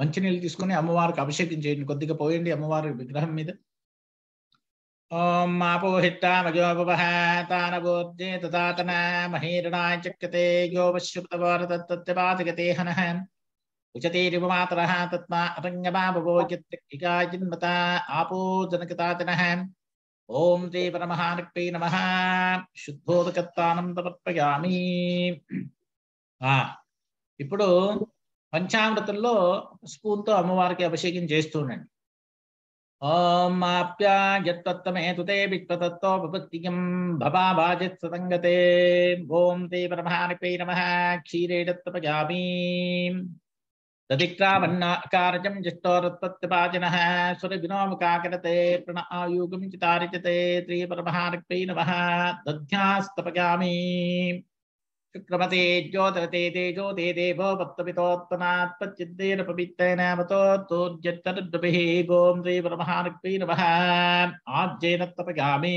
Speaker 1: మంచినీళ్ళు తీసుకొని అమ్మవారికి అభిషేకం చేయండి కొద్దిగా పోయండి అమ్మవారి విగ్రహం మీద ఓం మాపోహితామజోపవహాతానభూర్జే తదాతన మహీరణాయ చక్యతే యోపశ్యుప్తవారతత్వాతిగతే హనహన్ ఉచతేరివ మాతర తత్మా అరంగమాబోజిన్మత ఓం శ్రీ పరమహానక్పై నమ శుద్ధోదకత్తానం తమర్పయామి ఇప్పుడు పంచామృతంలో స్పూన్తో అమ్మవారికి అభిషేకం చేస్తుండండి ఓం ఆప్యాయత్వత్తమేతుతే విశ్వతత్వోపపత్తికం భవా భాజిత్ సతంగతే ఓం శ్రీ పరమహానక్పై నమ క్షీరేడత్తపయామి तदिक्रावन्नाकारजं जिष्टोरत्वत्यपाचिनः सुरविनोमुखाकरते प्रण आयुगं चितारिचते त्रिपरमहारक्पै नमः दध्यास्तपयामि शुक्रमते ज्योतिरते तेजो ते देवो गों त्रिपरमहारक्पै नमः आज्येन तपयामि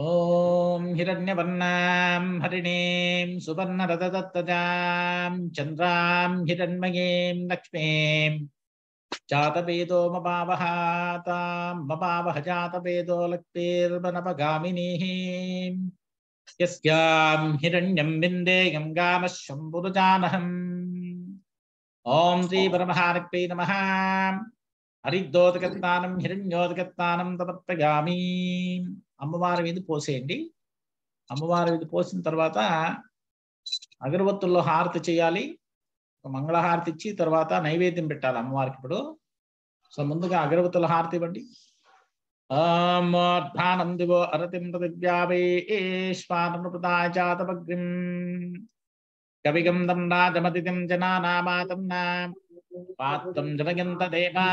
Speaker 2: ओम
Speaker 1: हिरण्यवर्णां हरिणी सुवर्णरथदत्तजां चन्द्रां हिरण्मयीं लक्ष्मीं जातवेदोमपावः तां मपावह जातभेदो लक्ष्मीर्वनपगामिनीः यस्यां हिरण्यं विन्देयं गामः शम्भुरजानहम् ॐ श्रीपरमहारक्पी नमः హరిద్యోదకత్నానం హిరణ్యోదకత్నానం తదప్రగామి అమ్మవారి మీద పోసేయండి అమ్మవారి మీద పోసిన తర్వాత అగరబత్తుల్లో హారతి చేయాలి మంగళహారతి ఇచ్చి తర్వాత నైవేద్యం పెట్టాలి అమ్మవారికి ఇప్పుడు సో ముందుగా అగరబత్తుల హారతి ఇవ్వండి ఆమోర్ధానం దివో అరతిం పృథివ్యావేష్పానృపదాచాతపగ్రిం రాజమతిథిం జనానామాతం నా పాత్రం జలయంత దేవాగంధేమానాం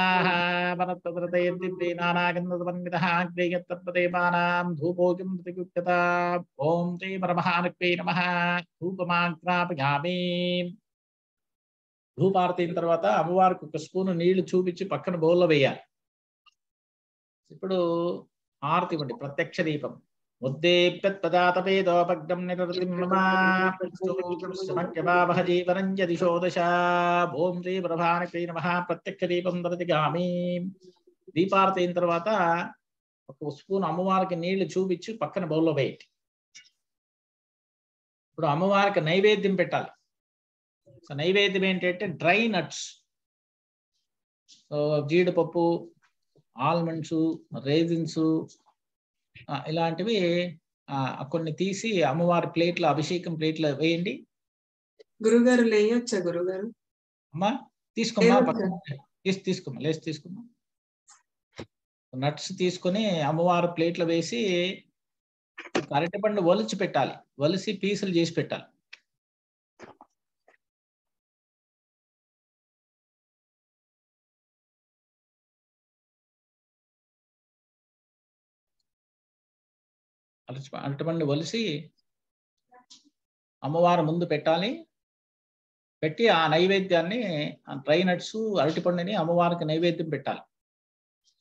Speaker 1: ఓం శ్రీ పరమహానక్వై నమ ధూపమాగ్రాపయామి ధూపారతైన తర్వాత అమ్మవారికి ఒక స్పూన్ నీళ్లు చూపించి పక్కన బౌల్లో వేయాలి ఇప్పుడు ఆర్తి ఇవ్వండి ప్రత్యక్ష దీపం ఉద్దీప్యత్పదాతపేదోపగ్నం నిరతిమక్యవావహ జీవనం యదిశో ప్రత్యక్ష దీపం తర్వాత ఒక స్పూన్ అమ్మవారికి నీళ్లు చూపించి పక్కన బౌల్లో వేయండి
Speaker 2: ఇప్పుడు అమ్మవారికి నైవేద్యం పెట్టాలి సో నైవేద్యం ఏంటంటే డ్రై నట్స్ సో జీడిపప్పు
Speaker 1: ఆల్మండ్స్ రేజిన్స్ ఇలాంటివి కొన్ని తీసి అమ్మవారి ప్లేట్లో అభిషేకం ప్లేట్లు వేయండి గురుగారు లేయొచ్చా గురుగారు అమ్మా తీసుకోమ్మా తీసి తీసుకోమ్మా లేచి తీసుకోమ్మా నట్స్ తీసుకొని అమ్మవారి ప్లేట్లు వేసి
Speaker 2: అరటిపండు వలిచి పెట్టాలి వలిసి పీసులు చేసి పెట్టాలి అరటి అరటిపండు ఒలిసి అమ్మవారి ముందు పెట్టాలి
Speaker 1: పెట్టి ఆ నైవేద్యాన్ని డ్రై నట్స్ అరటిపండుని అమ్మవారికి నైవేద్యం పెట్టాలి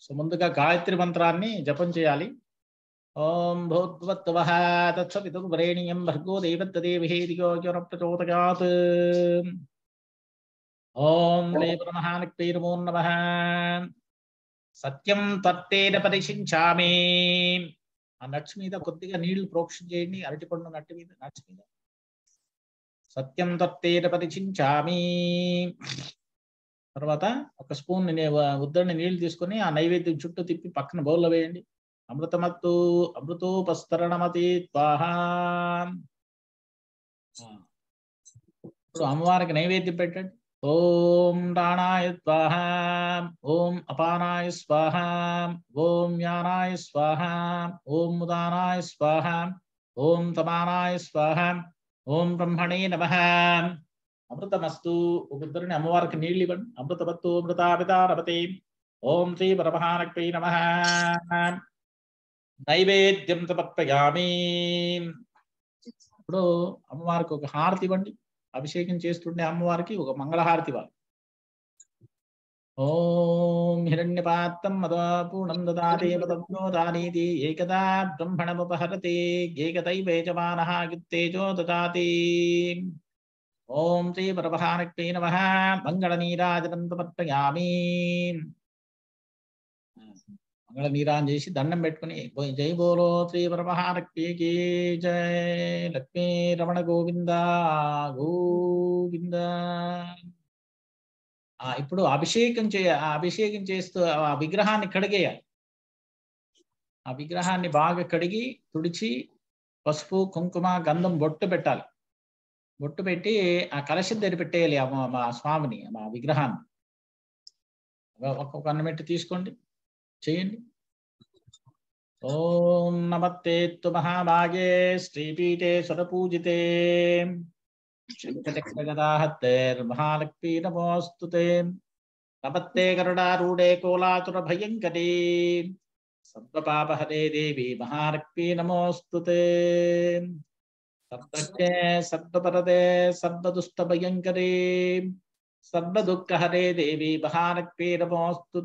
Speaker 1: సో ముందుగా గాయత్రి మంత్రాన్ని జపం చేయాలి ఓం భూద్వత్వ తత్సవితుర్వరేణీయం భర్గో దేవత్తదేవిహేదిగోచర ప్రచోదయాత్ ఓం దేవమహానక్తైర్మో నమ సత్యం తత్తేన పరిశించామే ఆ నట్స్ మీద కొద్దిగా నీళ్లు ప్రోక్షం చేయండి పండు నట్టు మీద నట్స్ మీద సత్యం తత్తేన పరిచించామి తర్వాత ఒక స్పూన్ ఉద్దరిని నీళ్లు తీసుకొని ఆ నైవేద్యం చుట్టూ తిప్పి పక్కన బౌల్లో వేయండి అమృతమత్తు అమృతోపస్తరణమతి అమ్మవారికి నైవేద్యం పెట్టండి ॐ दानाय स्वाहा ॐ अपानाय स्वाहा ॐ यानाय स्वाहा ॐ मुदानाय स्वाहा ॐ तमानाय स्वाहा ॐ ब्रह्मणे नमः అమృతమస్తు ఉద్రుని అమ్మవారికి నీళ్ళు ఇవ్వండి అమృతవత్తు అమృతాపితారపతి ఓం శ్రీ పరమహానక్వై నమ నైవేద్యం తపత్పయామి ఇప్పుడు అమ్మవారికి ఒక హారతి ఇవ్వండి అభిషేకం చేస్తుండే అమ్మవారికి ఒక మంగళహారతి ఇవ్వాలి ఓం హిరణ్యపాత్రం మదపూర్ణం దాతే పదప్రోదానీతి ఏకదా బ్రహ్మణముపహరతే ఏకతైవేజమానః యుత్తేజో దదాతి ఓం శ్రీ పరభానక్తే నమః మంగళనీరాజనం సమర్పయామి మంగళ నీరాన్ చేసి దండం పెట్టుకుని జై బోలో శ్రీ పరమహారక్తికి జయ లక్ష్మీ రమణ గోవింద గోవింద ఇప్పుడు అభిషేకం చేయ అభిషేకం చేస్తూ ఆ విగ్రహాన్ని కడిగేయాలి ఆ విగ్రహాన్ని బాగా కడిగి తుడిచి పసుపు కుంకుమ గంధం బొట్టు పెట్టాలి బొట్టు పెట్టి ఆ కలశం దగ్గర పెట్టేయాలి మా స్వామిని మా విగ్రహాన్ని ఒక్కొక్క అన్నమెట్టు తీసుకోండి చేయండి नमस्ते तु మహాభాగే శ్రీపీఠే స్వరపూజితే శంఖచక్రగదాహత్తేర్మహాలక్ష్మీ నమోऽस्तु ते नमत्ते करुणारूढे कोलातुरभयङ्करी सर्वपापहरे देवी महालक्ष्मी नमोऽस्तु ते सप्तपरदे सर्वपरदे सर्वदुष्टभयङ्करी देवी महालक्ष्मी नमोऽस्तु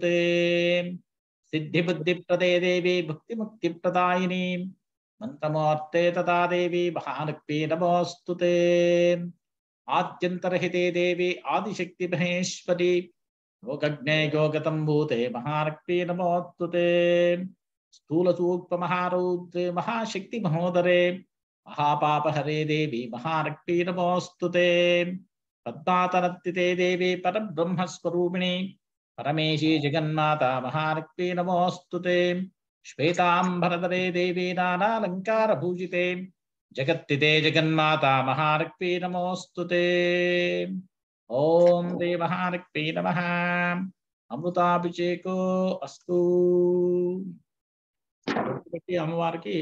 Speaker 1: प्रदे देवी भुक्तिमुक्तिप्रदायिनी मन्त्रमूर्ते तदा देवी महानक्ति नमोस्तुते ते आद्यन्तरहिते देवी महेश्वरी योगज्ञे योगतम भूते महानक्ति नमोऽस्तु ते स्थूलसूक्तमहारौद्रे महाशक्ति महोदरे देवी महानक्ति नमोऽस्तु ते पद्मातनत्ति ते देवी परब्रह्मस्वरूपिणी పరమేశీ జగన్మాత మహానక్తి నమోऽस्तु ते श्वेताम्बरधरे देवी नानालङ्कारभूषिते जगत्तिते जगन्माता महानक्ति नमोऽस्तु ते ॐ ते महानक्ति नमः అమృతాభిషేకో
Speaker 2: అస్తు అమ్మవారికి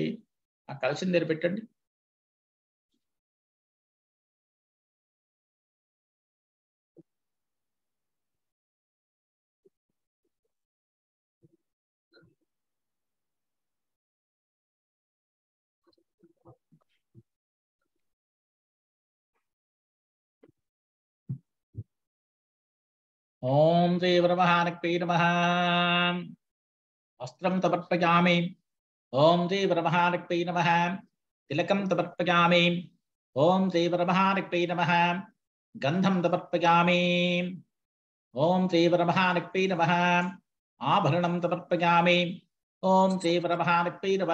Speaker 2: ఆ కలశం తెరిపెట్టండి ओम श्रीब्रह्मणक्पी नम
Speaker 1: वस्त्र तपर्पया ओम श्रीब्रह्मणक्पी नमः तिलकं तपर्पयामि ओम श्रीब्रह्मणक्पी नम गंधम तपर्पयामि ओम श्रीब्रह्मणक्पी नम आभरणं तपर्पयामि ओम श्रीब्रह्मणक्पी नम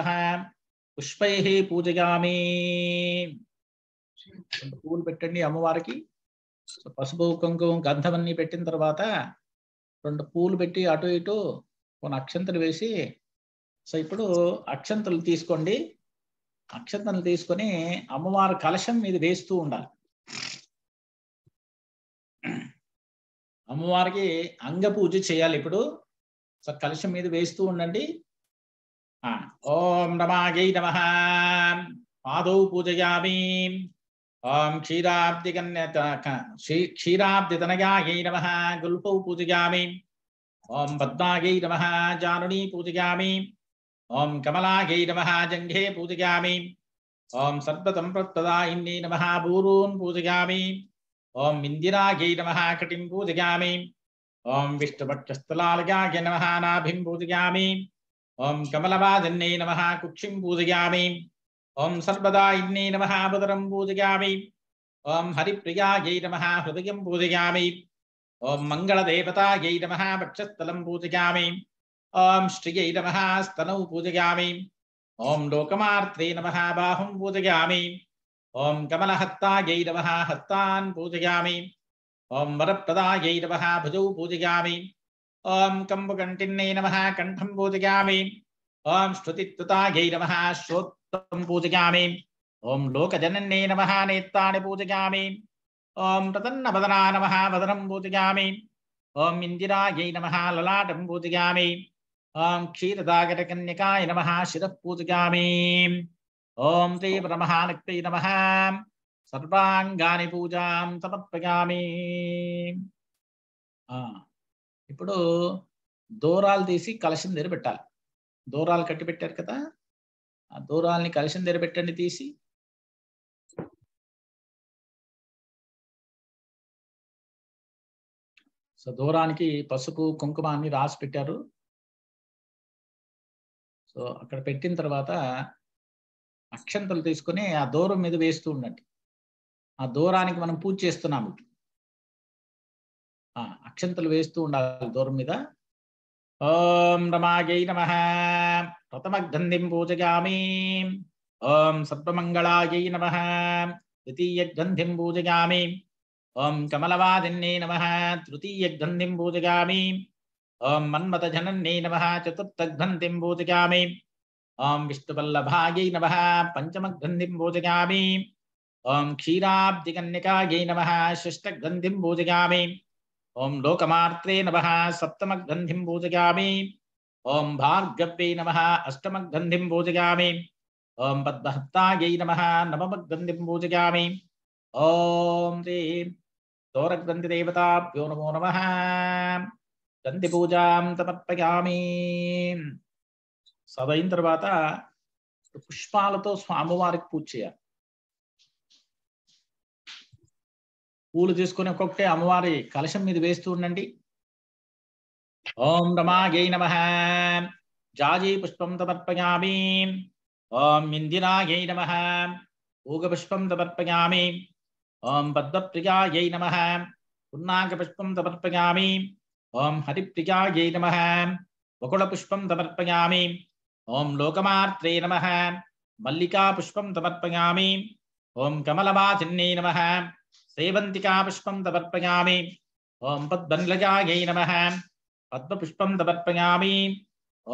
Speaker 1: పుష్పై पूजयामी పూలు పెట్టండి అమ్మవారికి పసుపు కుంకుమ అన్నీ పెట్టిన తర్వాత రెండు పూలు పెట్టి అటు ఇటు కొన్ని అక్షంతలు వేసి సో ఇప్పుడు అక్షంతలు తీసుకోండి అక్షంతలు తీసుకొని అమ్మవారి కలశం మీద వేస్తూ ఉండాలి అమ్మవారికి అంగ పూజ చేయాలి ఇప్పుడు సో కలశం మీద వేస్తూ ఉండండి ఓం గై నమ పాదౌ పూజయామి ओम क्षीराब्दिकन्य क्षीराब्दितनयायै नम गुल्फौ पूजयामी ओं पद्मायै नम जानुनी पूजयामी ओं कमलायै नम जंघे पूजयामी ओं सर्वतं प्रत्तदायिन्यै नमः भूरून् पूजयामि ओम इन्दिरायै नम कटिं पूजयामि ओम विष्णुपक्षस्थलालयाय नमः नाभिं पूजयामि ओम कमलवादिन्यै नमः कुक्षिं पूजयामि ஓம் சர்வதா இன்னை நமஹ ஆபதரம் பூஜயாமை ஓம் ஜெய் நமஹ ஹிருதயம் பூஜயாமை ஓம் மங்கள தேவதா ஜெய் நமஹ பட்சஸ்தலம் பூஜயாமை ஓம் ஸ்ரீயை நமஹ ஸ்தனௌ பூஜயாமை ஓம் லோகமார்த்தே நமஹ பாஹும் பூஜயாமை ஓம் கமலஹத்தா ஜெய் நமஹ ஹத்தான் பூஜயாமை ஓம் ஜெய் நமஹ புஜௌ பூஜயாமை ஓம் கம்பு கம்புகண்டின்னை நமஹ கண்டம் பூஜயாமை ఓం స్తుతిత్తుతాయై నమ శ్రోత్రం పూజయామి ఓం లోకజనన్యే నమ నేత్రాన్ని పూజయామి ఓం ప్రతన్న వదనా నమ వదనం పూజయామి ఓం ఇందిరాయై నమ లలాటం పూజయామి ఓం క్షీరదాగరకన్యకాయ నమ శిరః పూజయామి ఓం శ్రీ బ్రహ్మానక్తి నమ సర్వాంగాని పూజాం సమర్పయామి ఇప్పుడు దూరాలు తీసి
Speaker 2: కలశం దగ్గర దూరాలు కట్టి పెట్టారు కదా ఆ దూరాలని కలిసిన దగ్గర పెట్టండి తీసి సో దూరానికి పసుపు కుంకుమ అన్ని రాసి పెట్టారు సో అక్కడ పెట్టిన తర్వాత అక్షంతలు తీసుకుని ఆ దూరం మీద వేస్తూ ఉండండి ఆ దూరానికి మనం పూజ చేస్తున్నాము
Speaker 1: అక్షంతలు వేస్తూ ఉండాలి దూరం మీద ॐ रमायै नमः प्रथमग्रन्थिं पूजयामि ॐ सर्वमङ्गलायै नमः द्वितीयग्रन्थिं पूजयामि ॐ कमलवादिन्ये नमः तृतीयग्रन्थिं पूजयामि ॐ मन्मथजनन्ये नमः चतुर्थग्रन्थिं पूजयामि ॐ विष्णुवल्लभायै नमः पञ्चमग्रन्थिं पूजयामि ॐ क्षीराब्धिकन्यकायै नमः षष्ठग्रन्थिं पूजयामि ओम लोकमात्रे नम सप्तम ग्रंथि पूजयामी ओम भार्गव्य नम अष्टम ग्रंथि पूजयामी ओम पद्महत्ताय नम नवम ग्रंथि पूजयामी ओम श्री घोरग्रन्थिदेवताभ्यो नमो नमः గ్రంథిపూజాం తమర్పయామి సదైన తర్వాత పుష్పాలతో స్వామివారికి పూజ చేయాలి పూలు తీసుకుని ఒక్కొక్కటే అమ్మవారి కలశం మీద వేస్తూ ఉండండి ఓం రమాయై నమ జాజీ పుష్పం తమర్పయామి ఓం ఇందిరాయై నమ ఊగ పుష్పం తమర్పయామి ఓం పద్మప్రియాయై నమ పున్నాక పుష్పం తమర్పయామి ఓం హరిప్రియాయై నమ ఒకళ పుష్పం తమర్పయామి ఓం లోకమాత్రే నమ మల్లికా పుష్పం తమర్పయామి ఓం కమలవాచిన్నే నమ సేవంతికా పుష్పం తవర్పయామి ఓం పద్మన్లజాయై నమ పద్మపుష్పం తవర్పయామి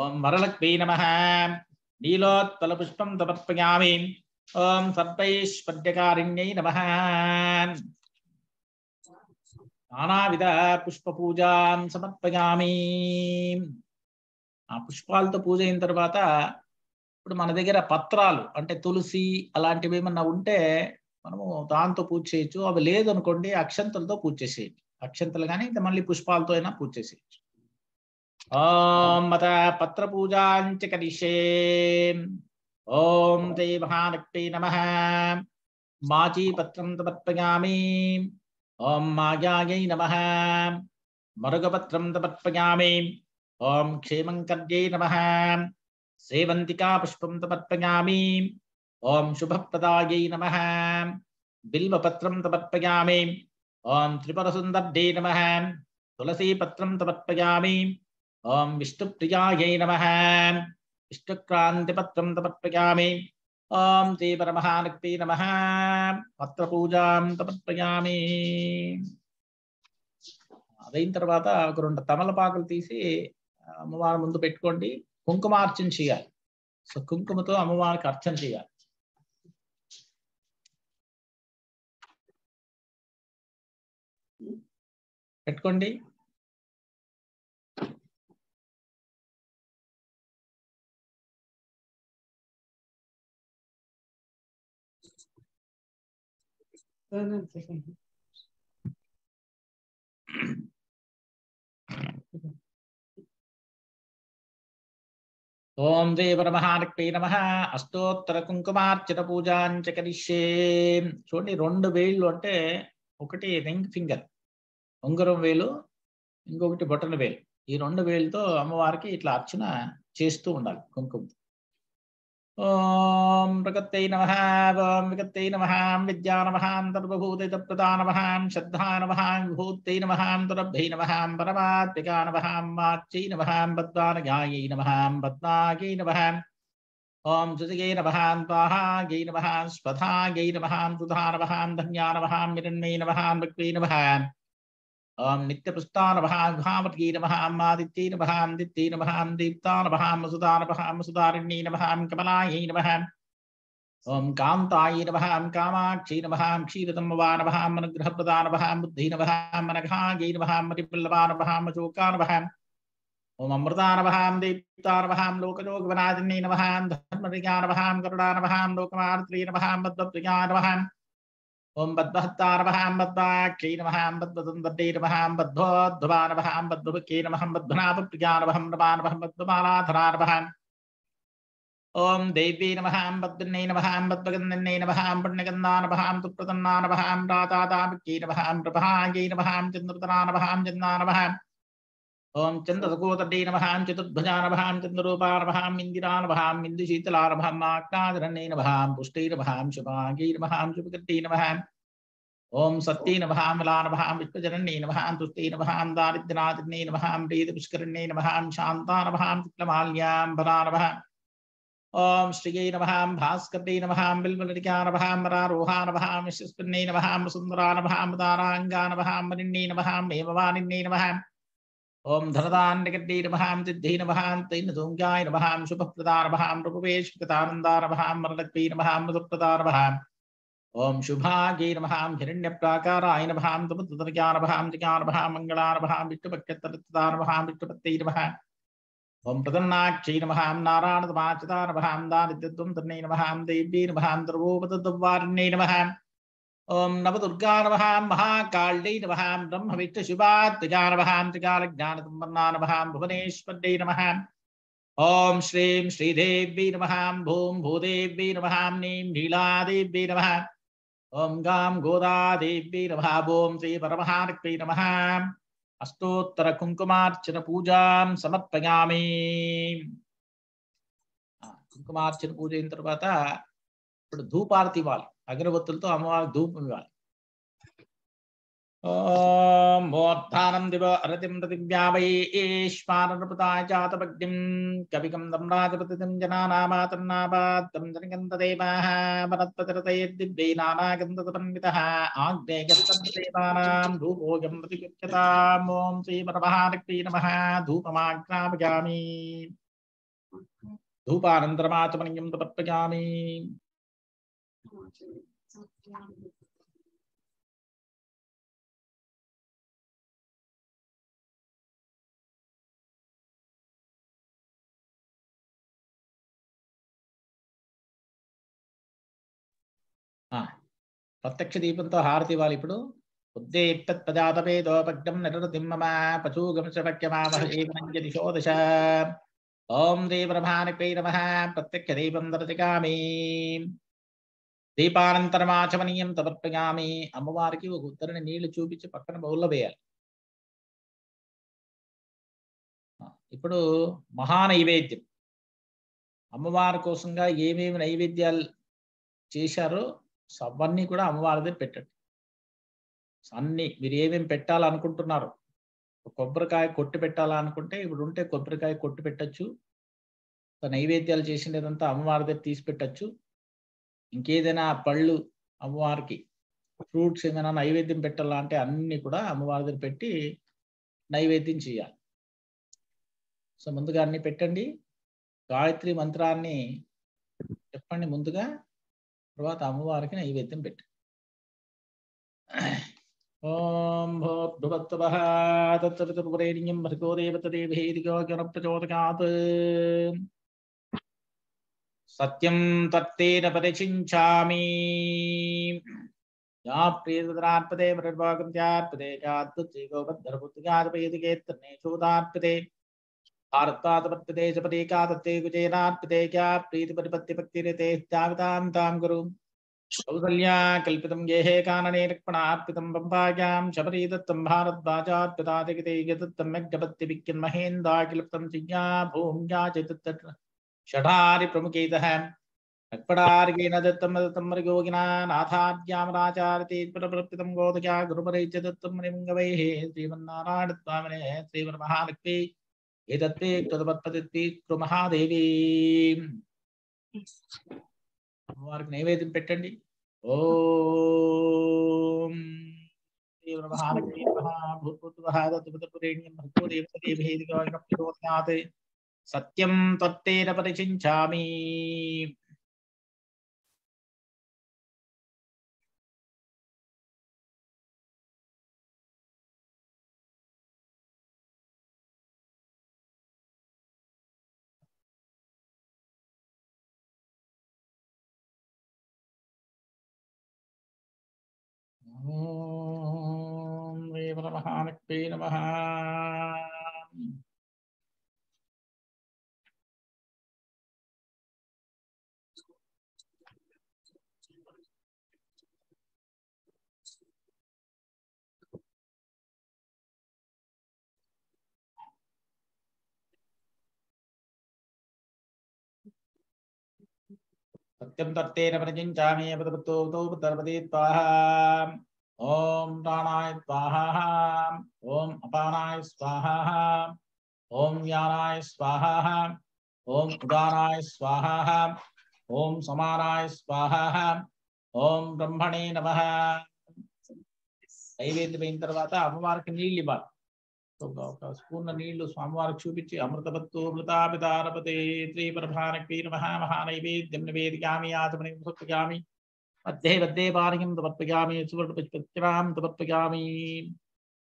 Speaker 1: ఓం వరలక్ష్మీ నమ పుష్పం తవర్పయామి ఓం సర్వైశ్వర్యకారిణ్యై నమ నానావిధ పూజా సమర్పయామి ఆ పుష్పాలతో పూజ అయిన తర్వాత ఇప్పుడు మన దగ్గర పత్రాలు అంటే తులసి అలాంటివి ఏమన్నా ఉంటే మనము దాంతో పూజ చేయొచ్చు అవి లేదనుకోండి అక్షంతలతో పూజ చేసేయచ్చు అక్షంతలు కానీ ఇంకా మళ్ళీ పుష్పాలతో అయినా పూజ చేసేయచ్చు ఓం మత పత్ర పూజాంచ కరిషే ఓం శ్రీ మహానక్తి నమ మాచీపత్రం తమర్పయామి ఓం మాయాయై నమ మరుగపత్రం తమర్పయామి ఓం క్షేమంకర్యై నమ సేవంతికా పుష్పం తమర్పయామి ఓం శుభప్రదాయై నమ బిల్వపత్రం తమర్పయామి ఓం త్రిపురసుందర్డే నమ తులసీపత్రం తమర్పయామి ఓం విష్ణుప్రియాయై నమ విష్ణుక్రాంతిపత్రం తమర్పయామి ఓం శ్రీపరమహానక్తి నమ పత్ర పూజాం తమర్పయామి అదైన తర్వాత ఒక రెండు తమలపాకులు తీసి అమ్మవారి ముందు
Speaker 2: పెట్టుకోండి కుంకుమార్చన చేయాలి సో కుంకుమతో అమ్మవారికి అర్చన చేయాలి పెట్టుకోండి ఓం దేవరమహార్పే నమ అస్తోత్తర కుంకుమార్చన
Speaker 1: పూజాంచ చూడండి రెండు వేళ్ళు అంటే ఒకటి రింగ్ ఫింగర్ ఉంగరం వేలు ఇంకొకటి బొటన వేలు ఈ రెండు వేలుతో అమ్మవారికి ఇట్లా అర్చన చేస్తూ ఉండాలి కుంకుమ ఓం ప్రకత్తై నమ ఓం వికత్తై నమ విద్యా నమ శ్రద్ధానమహాం ప్రదా నమ శ్రద్ధా నమహాం విభూతై నమ తురభ్యై నమ పరమాత్మికా నమ వాచై నమ పద్మానగాయై నమహాం బద్వాగై నమహాం ఓం శుతిగై నమహాం త్వాహాగై నమహాం స్వధాగై నమహాం సుధా నమ ధన్యా నమ మిరణ్మై నమహాం ఋగ్వై నమహాం ओम ॐ नित्यपुस्तानभहाघामत्यै नमहाम मादित्यै नमहाम दित्यै नमहां दीप्तानभहां सुधानभहां सुधारिण्यै नमहाम कमलाय नमः ॐ कांताय नमहाम कामाक्षी नमहाम नमहाम नमहाम नमहाम अनुग्रह प्रदान बुद्धि मनघाय नमहां क्षीरतम्बवानभहां अनुग्रहप्रदानभहां बुद्धिनभहां मनघायै नमहां मतिपल्लवानभहां अशोकानभहां नमहाम अमृतानभहां दीप्तानभहां लोकयोगवनादिन्यै नमहां धर्मप्रियानभहां नमहाम लोकमार्त्रीनभहां बद्धप्रियानभहां ओम बद्धहत्तारवहाम्बद्वाक्षी नमहाम्बद्वदन्तै नमहाम्बद्वोद्धवानवहाम्बद्वभुके नमहम्बद्वनापप्रियानवहं नमानवहम्बद्वमालाधरानवहाम् ॐ देवी नमहाम्बद्विन्नै नमहाम्बद्वगन्नै नमहां पुण्यगन्नानवहां तुप्रतन्नानवहां रातादामिकी नमहां नृपहाङ्गी नमहां चन्द्रतनानवहां चन्दानवहाम् ओम ॐ चन्द्रसकोतटे नमहां चतुर्भजा नमहां चन्द्ररूपा नमहां इन्दिरा नमहां इन्दुशीतला नमहां माक्नादरण्ये नमहां पुष्टै नमहां शुभाङ्गी नमहां शुभकृत्यै ओम ॐ सत्ये नमहां मला नमहां विश्वजनन्ये नमहां तुष्टै नमहां दारिद्र्यनादिन्ये प्रीत प्रेतपुष्करण्ये नमहां शान्ता नमहां शुक्लमाल्यां भरा नमः ओम श्रियै नमहां भास्कर्यै नमहां बिल्वलटिका नमहां मरारोहा नमहां यशस्विन्यै नमहां सुंदरान नमहां दारांगान नमहां मनिन्यै नमहां हेमवानिन्यै नमः ஓம் தனதான் நிகட்டி நபகாம் சித்தி நபகாம் தை நூங்காய் நபகாம் சுபப்பிரதா நபகாம் ரகுபேஷ்கிருதானந்தா நபகாம் மரணக்பி நபகாம் மதுப்பிரதா நபகாம் ஓம் சுபாகி நபகாம் ஹிரண்ய பிராகாராய நபகாம் துமுத்ரியா நபகாம் திகா நபகாம் மங்களா நபகாம் விட்டுபக்கத்தருத்தா நபகாம் விட்டுபத்தை நபகாம் ஓம் பிரதன்னாட்சி நபகாம் நாராயணதமாச்சிதா நபகாம் தாரித்யத்வம் திருநை நபகாம் தெய்வீ நபகாம் திருவோபதத்வாரிணை நபகாம் विष्ट शिवा नमः नवहां नमः ज्ञान नमः नवहां भुवनेश्वर भुवनेश्वर्यै नमः ॐ श्रीं श्रीदेव्यै नमः भूं भूदेव्यै नमः नीं नीलादेव्यै नमः ॐ गां गोदादेव्यै नमः भूं श्रीपरमहार्क्यै नमः अष्टोत्तरकुङ्कुमार्चनपूजां समर्पयामि కుంకుమార్చన పూజ అయిన తర్వాత ఇప్పుడు ధూపార్తి అగ్రవత్తులతో అమ్మవారి ధూపం ఇవ్వాలి ఓం ఓత్థానం దివ అరతిం ప్రతివ్యావైశ్వానృపతాయ జాతపగ్నిం కవికం తం రాజపతిం జనానామాతన్నాపాత్తం జనగంధదేవాహరత్పతిరతయద్దివ్యై నానాగంధతపన్విత ఆగ్నేయగస్తదేవానాం ధూపోగం ప్రతిగచ్చతాం ఓం శ్రీ పరమహారక్తి నమ ధూపమాగ్నాపయామి
Speaker 2: ధూపానంతరమాచమనీయం తపర్పయామి ప్రత్యక్ష దీపంతో హారతి ఇవ్వాలి ఇప్పుడు ఉద్దేక్తత్
Speaker 1: పదాతపేదోపగ్నం ఓం శ్రీ బ్రహ్మానికై నమ ప్రత్యక్ష దీపం దర్శికామి
Speaker 2: దీపానంతరం ఆచమనీయం తదర్పయామి అమ్మవారికి ఒక ఉత్తరని నీళ్లు చూపించి పక్కన బౌల్లో వేయాలి ఇప్పుడు మహా నైవేద్యం అమ్మవారి కోసంగా ఏమేమి నైవేద్యాలు
Speaker 1: చేశారో అవన్నీ కూడా అమ్మవారిదే పెట్టండి అన్ని మీరు ఏమేమి పెట్టాలనుకుంటున్నారు కొబ్బరికాయ కొట్టు పెట్టాలనుకుంటే ఇప్పుడు ఉంటే కొబ్బరికాయ కొట్టు పెట్టచ్చు నైవేద్యాలు చేసినదంతా అమ్మవారి దగ్గర తీసి పెట్టచ్చు ఇంకేదైనా పళ్ళు అమ్మవారికి ఫ్రూట్స్ ఏదైనా నైవేద్యం పెట్టాలంటే అన్ని కూడా అమ్మవారి పెట్టి నైవేద్యం చేయాలి సో ముందుగా అన్ని పెట్టండి గాయత్రి మంత్రాన్ని చెప్పండి ముందుగా తర్వాత అమ్మవారికి నైవేద్యం పెట్టండి ఓం భోద్భువత్వ తత్వపురేణ్యం ప్రచోదకాత్ सत्यम तत्तेन परिचिञ्चामि या प्रियतरात्पदे मृर्वागत्यात्पदे चात्तुच्चैकोपद्धरपुत्रिकादपयति तत्ते क्या प्रीतिपरिपत्तिपत्तिरिते कौसल्या कल्पितं गेहे कानने रक्पणार्पितं बम्भायां शबरी दत्तं भारद्वाजार्पितादिगिते यदत्तं चिज्ञा भूम्या चेतत्तत्र షఠారి ప్రముఖైత నక్పడార్గేణ దత్తం దత్తం మృగోగినా నాథాద్యామరాచారతీత్పరప్రప్తితం గోదకా గురుపరైచ దత్తం మణిమంగవైః శ్రీమన్నారాయణస్వామినే శ్రీమన్మహాలక్ష్మి ఏతత్తే కృతపత్పతి కృమహాదేవి వారికి నైవేద్యం పెట్టండి ఓం శ్రీమన్మహాలక్ష్మి భూత్పుత్వ దత్తపుత్రేణ్యం భక్తో దేవదేవేది గోవిందం สัจ
Speaker 2: ยมตัดเตนะปฏิชินชามีอมเรีบรมหานักปีนมหา नित्यं तत्तेन प्रचिञ्चामि
Speaker 1: पतपतोपतर्पति स्वाहा ॐ प्राणाय स्वाहा ॐ अपानाय स्वाहा ॐ यानाय स्वाहा ॐ उदानाय स्वाहा ॐ समानाय स्वाहा ॐ ब्रह्मणे नमः నైవేద్యమైన తర్వాత అమ్మవారికి నీళ్ళు ఒక నీళ్లు స్వామివారికి చూపించి అమృతవత్తు అమృతాపితారపతే త్రీప్రభానక్వీ నమ మహానైవేద్యం నివేదియామి ఆచమని సమర్పయామి మధ్యే మధ్యే పానకం సమర్పయామి సువర్ణ పుష్పత్యనాం సమర్పయామి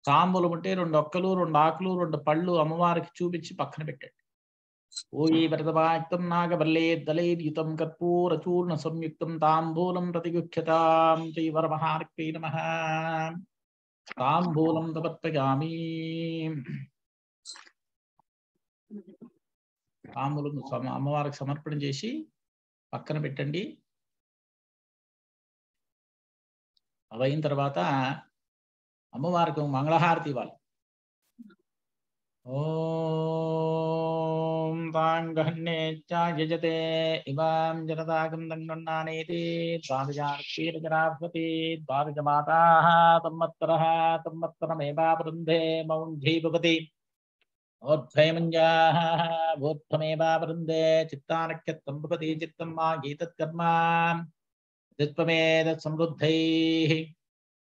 Speaker 1: సాంబులు ఉంటే రెండు ఒక్కలు రెండు ఆకులు రెండు పళ్ళు అమ్మవారికి చూపించి పక్కన పెట్టండి ఓయి భరతమాయుక్తం నాగవల్లే కర్పూర చూర్ణ సంయుక్తం తాంబూలం ప్రతిగుఖ్యతాం శ్రీవరమహార్పీ నమ తాంబూలం तपत्तयामि
Speaker 2: తాంబూలం అమ్మవారికి సమర్పణ చేసి పక్కన పెట్టండి అవైన తర్వాత అమ్మవారికి
Speaker 1: మంగళహారతి ఇవ్వాలి ఓ यजते इवां जनतागं दण्डन्नानेति द्वादशार्कीर्जरा भवति द्वादशमाताः तम्मत्तरः तम्मत्तरमेवा वृन्धे मौन्धी भवति चित्तानक्षत्रं भवति चित्तं मा गीतत्कर्मा द्वित्वमेतत्समृद्धैः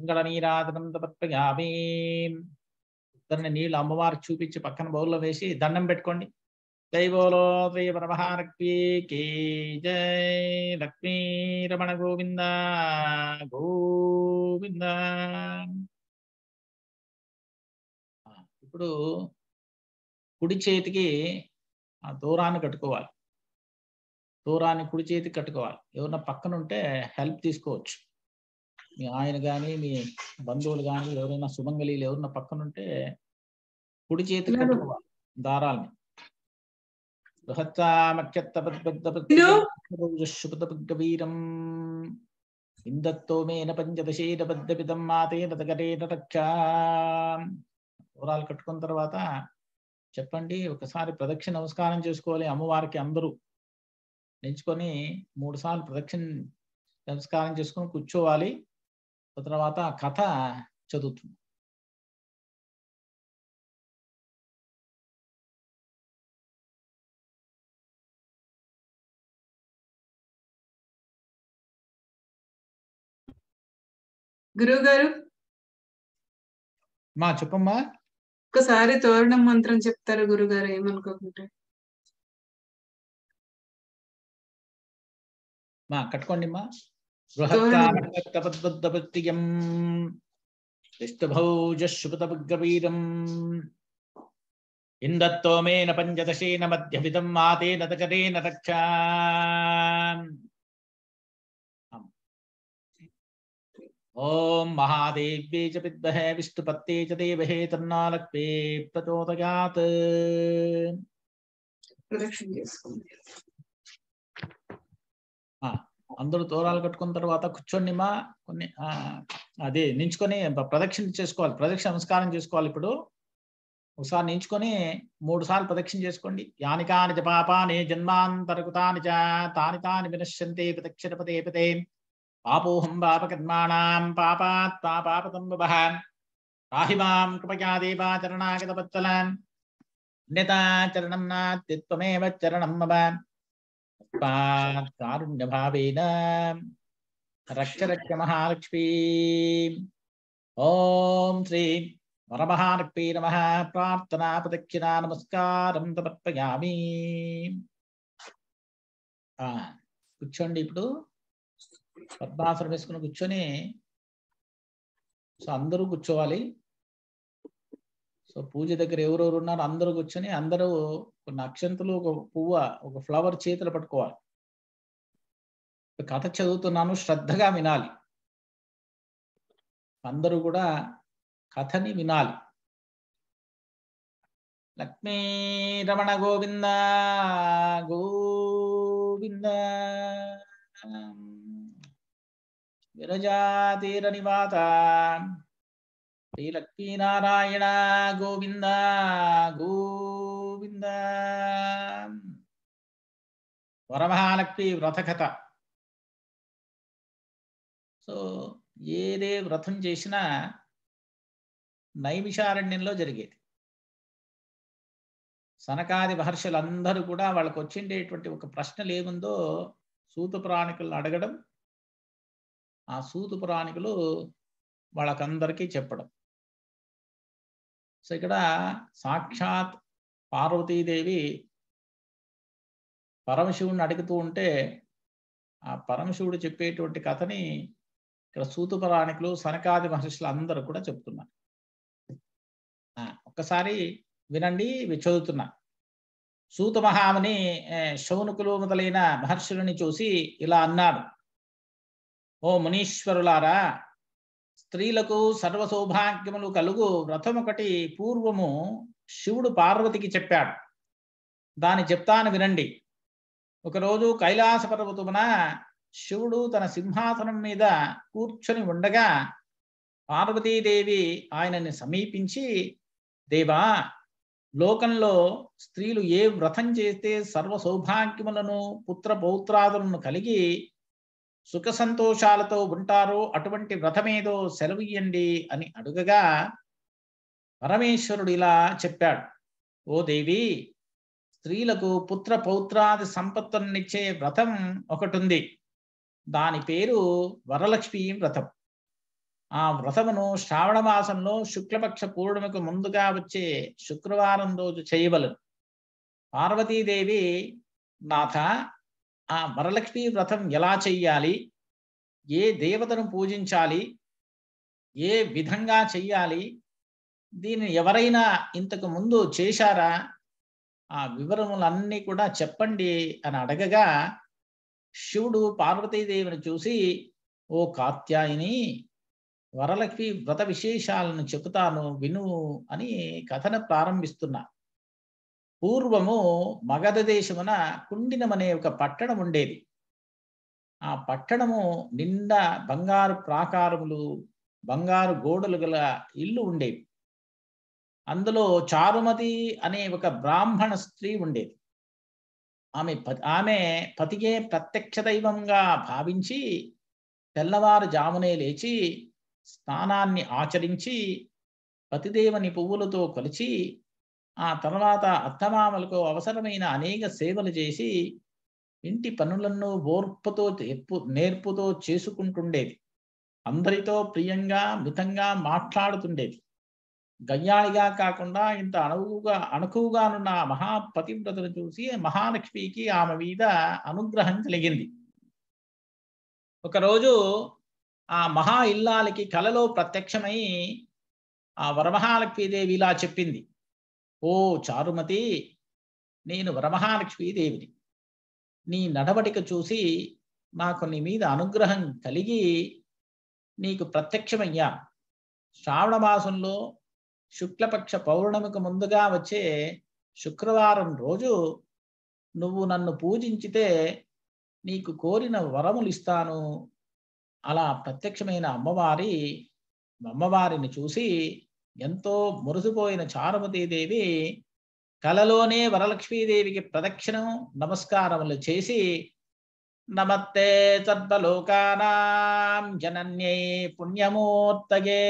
Speaker 1: మంగళ నీరాదనం తపత్పయామి నీళ్ళు అమ్మవారు చూపించి పక్కన బౌల్లో వేసి దండం పెట్టుకోండి దైవోలో శ్రీ పరమహ
Speaker 2: జై లక్ష్మీ రమణ గోవింద గోవింద ఇప్పుడు కుడి చేతికి ఆ దూరాన్ని కట్టుకోవాలి
Speaker 1: దూరాన్ని కుడి చేతికి కట్టుకోవాలి ఎవరన్నా పక్కన ఉంటే హెల్ప్ తీసుకోవచ్చు మీ ఆయన కానీ మీ బంధువులు కానీ ఎవరైనా సుమంగళీలు ఎవరైనా ఉంటే కుడి చేతి కట్టుకోవాలి దారాల్ని బృహత్తామఖ్యత్తపద్గవీరం ఇందత్తోమేన పంచదశేన పద్దపితం మాతేన తగరేన రక్షా దూరాలు కట్టుకున్న తర్వాత చెప్పండి ఒకసారి ప్రదక్షిణ నమస్కారం చేసుకోవాలి అమ్మవారికి అందరూ
Speaker 2: నించుకొని మూడు సార్లు ప్రదక్షిణ నమస్కారం చేసుకొని కూర్చోవాలి తర్వాత ఆ కథ చదువుతుంది గురువు గారు మా చెప్పమ్మా ఒకసారి తోరణం మంత్రం చెప్తారు గురుగారు ఏమనుకోకుంటే మా కట్టుకోండి మా बृहत्तापद्वद्दपत्यम्
Speaker 1: तिष्ठभौजशुपतपग्रवीरम् इन्दत्तोमेन पञ्चदशेन मध्यभिदम् मातेन तकरेण रक्षा ॐ महादेव्ये च विद्महे विष्णुपत्ते च देवहे तन्नालक्ष्मे प्रचोदयात् प्रदक्षिण అందరూ తోరాలు కట్టుకున్న తర్వాత కూర్చోండి మా కొన్ని అది నించుకొని ప్రదక్షిణ చేసుకోవాలి ప్రదక్షిణ నమస్కారం చేసుకోవాలి ఇప్పుడు ఒకసారి నించుకొని మూడు సార్లు ప్రదక్షిణ చేసుకోండి కాని చ పాపాని జన్మాంతరకృతాని చ తాని తాని వినశ్యంతి ప్రదక్షిణపతే పతే పాపోహం పాపకర్మాణం పాపాత్ పాపాపతం బభ రాహిమాం కృపయా దేవా చరణాగత చరణం నాత్యత్వమేవ చరణం మభ కారుణ్యభావేన రక్షరక్ష మహాలక్ష్మీ ఓం శ్రీ వరమహాలక్ష్మీ నమ ప్రార్థనా ప్రదక్షిణ నమస్కారం సమర్పయామి
Speaker 2: కూర్చోండి ఇప్పుడు పద్మాసనం వేసుకుని కూర్చొని సో అందరూ కూర్చోవాలి సో
Speaker 1: పూజ దగ్గర ఎవరెవరు ఉన్నారో అందరూ కూర్చొని అందరూ కొన్ని అక్షంతులు ఒక పువ్వ ఒక ఫ్లవర్ చేతులు
Speaker 2: పట్టుకోవాలి కథ చదువుతున్నాను శ్రద్ధగా వినాలి అందరూ కూడా కథని వినాలి లక్ష్మీ రమణ గోవింద
Speaker 1: గోవింద విరజాతీర నివాత శ్రీ లక్ష్మీనారాయణ గోవింద
Speaker 2: గోవింద వరమహాలక్ష్మి వ్రతకథ సో ఏదే వ్రతం చేసినా నైమిషారణ్యంలో జరిగేది
Speaker 1: సనకాది మహర్షులందరూ కూడా వాళ్ళకు వచ్చిండేటువంటి ఒక ప్రశ్నలు ఏముందో సూత పురాణికులను అడగడం ఆ సూత
Speaker 2: పురాణికులు వాళ్ళకందరికీ చెప్పడం సో ఇక్కడ సాక్షాత్ పార్వతీదేవి
Speaker 1: పరమశివుణ్ణి అడుగుతూ ఉంటే ఆ పరమశివుడు చెప్పేటువంటి కథని ఇక్కడ సూతుపరాణికులు సనకాది మహర్షులు అందరూ కూడా చెప్తున్నారు ఒక్కసారి వినండి చదువుతున్నా సూత మహాముని శౌనుకులు మొదలైన మహర్షులని చూసి ఇలా అన్నారు ఓ మునీశ్వరులారా స్త్రీలకు సర్వ సౌభాగ్యములు కలుగు వ్రతం ఒకటి పూర్వము శివుడు పార్వతికి చెప్పాడు దాని చెప్తాను వినండి ఒకరోజు కైలాస పర్వతమున శివుడు తన సింహాసనం మీద కూర్చొని ఉండగా పార్వతీదేవి ఆయనని సమీపించి దేవా లోకంలో స్త్రీలు ఏ వ్రతం చేస్తే సర్వ సౌభాగ్యములను పుత్ర పౌత్రాదులను కలిగి సుఖ సంతోషాలతో ఉంటారో అటువంటి వ్రతమేదో సెలవియ్యండి అని అడుగగా పరమేశ్వరుడు ఇలా చెప్పాడు ఓ దేవి స్త్రీలకు పుత్ర పౌత్రాది సంపత్తునిచ్చే వ్రతం ఒకటి ఉంది దాని పేరు వరలక్ష్మి వ్రతం ఆ వ్రతమును శ్రావణ మాసంలో శుక్లపక్ష పూర్ణిమకు ముందుగా వచ్చే శుక్రవారం రోజు చేయవలను పార్వతీదేవి నాథ ఆ వరలక్ష్మి వ్రతం ఎలా చెయ్యాలి ఏ దేవతను పూజించాలి ఏ విధంగా చెయ్యాలి దీన్ని ఎవరైనా ఇంతకు ముందు చేశారా ఆ వివరములన్నీ కూడా చెప్పండి అని అడగగా శివుడు పార్వతీదేవిని చూసి ఓ కాత్యాయిని వరలక్ష్మి వ్రత విశేషాలను చెబుతాను విను అని కథను ప్రారంభిస్తున్నా పూర్వము మగధ దేశమున కుండినమనే ఒక పట్టణం ఉండేది ఆ పట్టణము నిండా బంగారు ప్రాకారములు బంగారు గోడలు గల ఇల్లు ఉండేవి అందులో చారుమతి అనే ఒక బ్రాహ్మణ స్త్రీ ఉండేది ఆమె ఆమె పతికే ప్రత్యక్ష దైవంగా భావించి తెల్లవారుజామునే లేచి స్నానాన్ని ఆచరించి పతిదేవని పువ్వులతో కొలిచి ఆ తర్వాత అత్తమామలకు అవసరమైన అనేక సేవలు చేసి ఇంటి పనులను ఓర్పుతో నేర్పుతో చేసుకుంటుండేది అందరితో ప్రియంగా మితంగా మాట్లాడుతుండేది గయ్యాళిగా కాకుండా ఇంత అణువుగా అణుకువగానున్న మహాపతివ్రతను చూసి మహాలక్ష్మికి ఆమె మీద అనుగ్రహం కలిగింది ఒకరోజు ఆ మహా ఇల్లాలకి కలలో ప్రత్యక్షమై ఆ వరమహాలక్ష్మీదేవి ఇలా చెప్పింది ఓ చారుమతి నేను దేవిని నీ నడవడిక చూసి నాకు నీ మీద అనుగ్రహం కలిగి నీకు ప్రత్యక్షమయ్యా శ్రావణ మాసంలో శుక్లపక్ష పౌర్ణమికి ముందుగా వచ్చే శుక్రవారం రోజు నువ్వు నన్ను పూజించితే నీకు కోరిన వరములు ఇస్తాను అలా ప్రత్యక్షమైన అమ్మవారి అమ్మవారిని చూసి ఎంతో మురుసిపోయిన చారుమతీదేవి కలలోనే వరలక్ష్మీదేవికి ప్రదక్షిణం నమస్కారములు చేసి నమత్తే సర్వలోకానాం జనన్యై పుణ్యమూర్తయే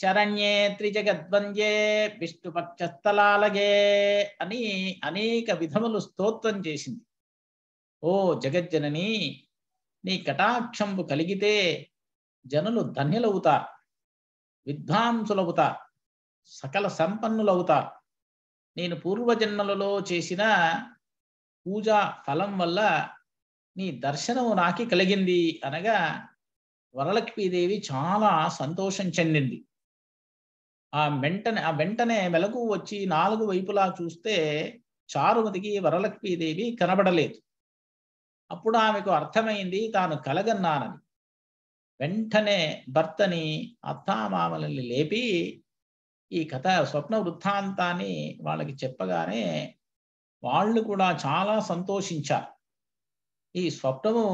Speaker 1: శరణ్యే త్రిజగద్వంద్యే విష్ణుపక్షస్థలాలగే అని అనేక విధములు స్తోత్రం చేసింది ఓ జగజ్జనని నీ కటాక్షంబు కలిగితే జనులు ధన్యులవుతారు విద్వాంసులవుతారు సకల సంపన్నులవుతారు నేను పూర్వజన్మలలో చేసిన పూజా ఫలం వల్ల నీ దర్శనం నాకి కలిగింది అనగా వరలక్ష్మీదేవి చాలా సంతోషం చెందింది ఆ వెంటనే ఆ వెంటనే మెలకు వచ్చి నాలుగు వైపులా చూస్తే చారుమతికి వరలక్ష్మీదేవి కనబడలేదు అప్పుడు ఆమెకు అర్థమైంది తాను కలగన్నానని వెంటనే భర్తని అత్తామామలని లేపి ఈ కథ స్వప్న వృత్తాంతాన్ని వాళ్ళకి చెప్పగానే వాళ్ళు కూడా చాలా సంతోషించారు ఈ స్వప్నము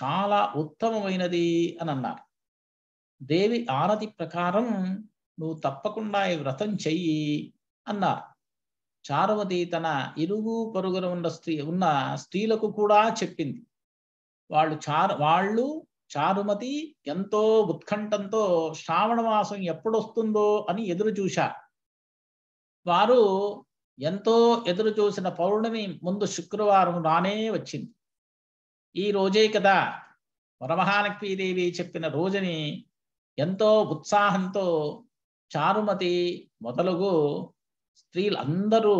Speaker 1: చాలా ఉత్తమమైనది అని అన్నారు దేవి ఆరతి ప్రకారం నువ్వు తప్పకుండా ఈ వ్రతం చెయ్యి అన్నారు చారువతి తన ఇరుగు పరుగున ఉన్న స్త్రీ ఉన్న స్త్రీలకు కూడా చెప్పింది వాళ్ళు చార్ వాళ్ళు చారుమతి ఎంతో ఉత్కంఠంతో శ్రావణ మాసం ఎప్పుడొస్తుందో అని ఎదురు చూశారు వారు ఎంతో ఎదురు చూసిన పౌర్ణమి ముందు శుక్రవారం రానే వచ్చింది ఈ రోజే కదా వరమహాలక్ష్మీదేవి చెప్పిన రోజుని ఎంతో ఉత్సాహంతో చారుమతి మొదలుగు స్త్రీలందరూ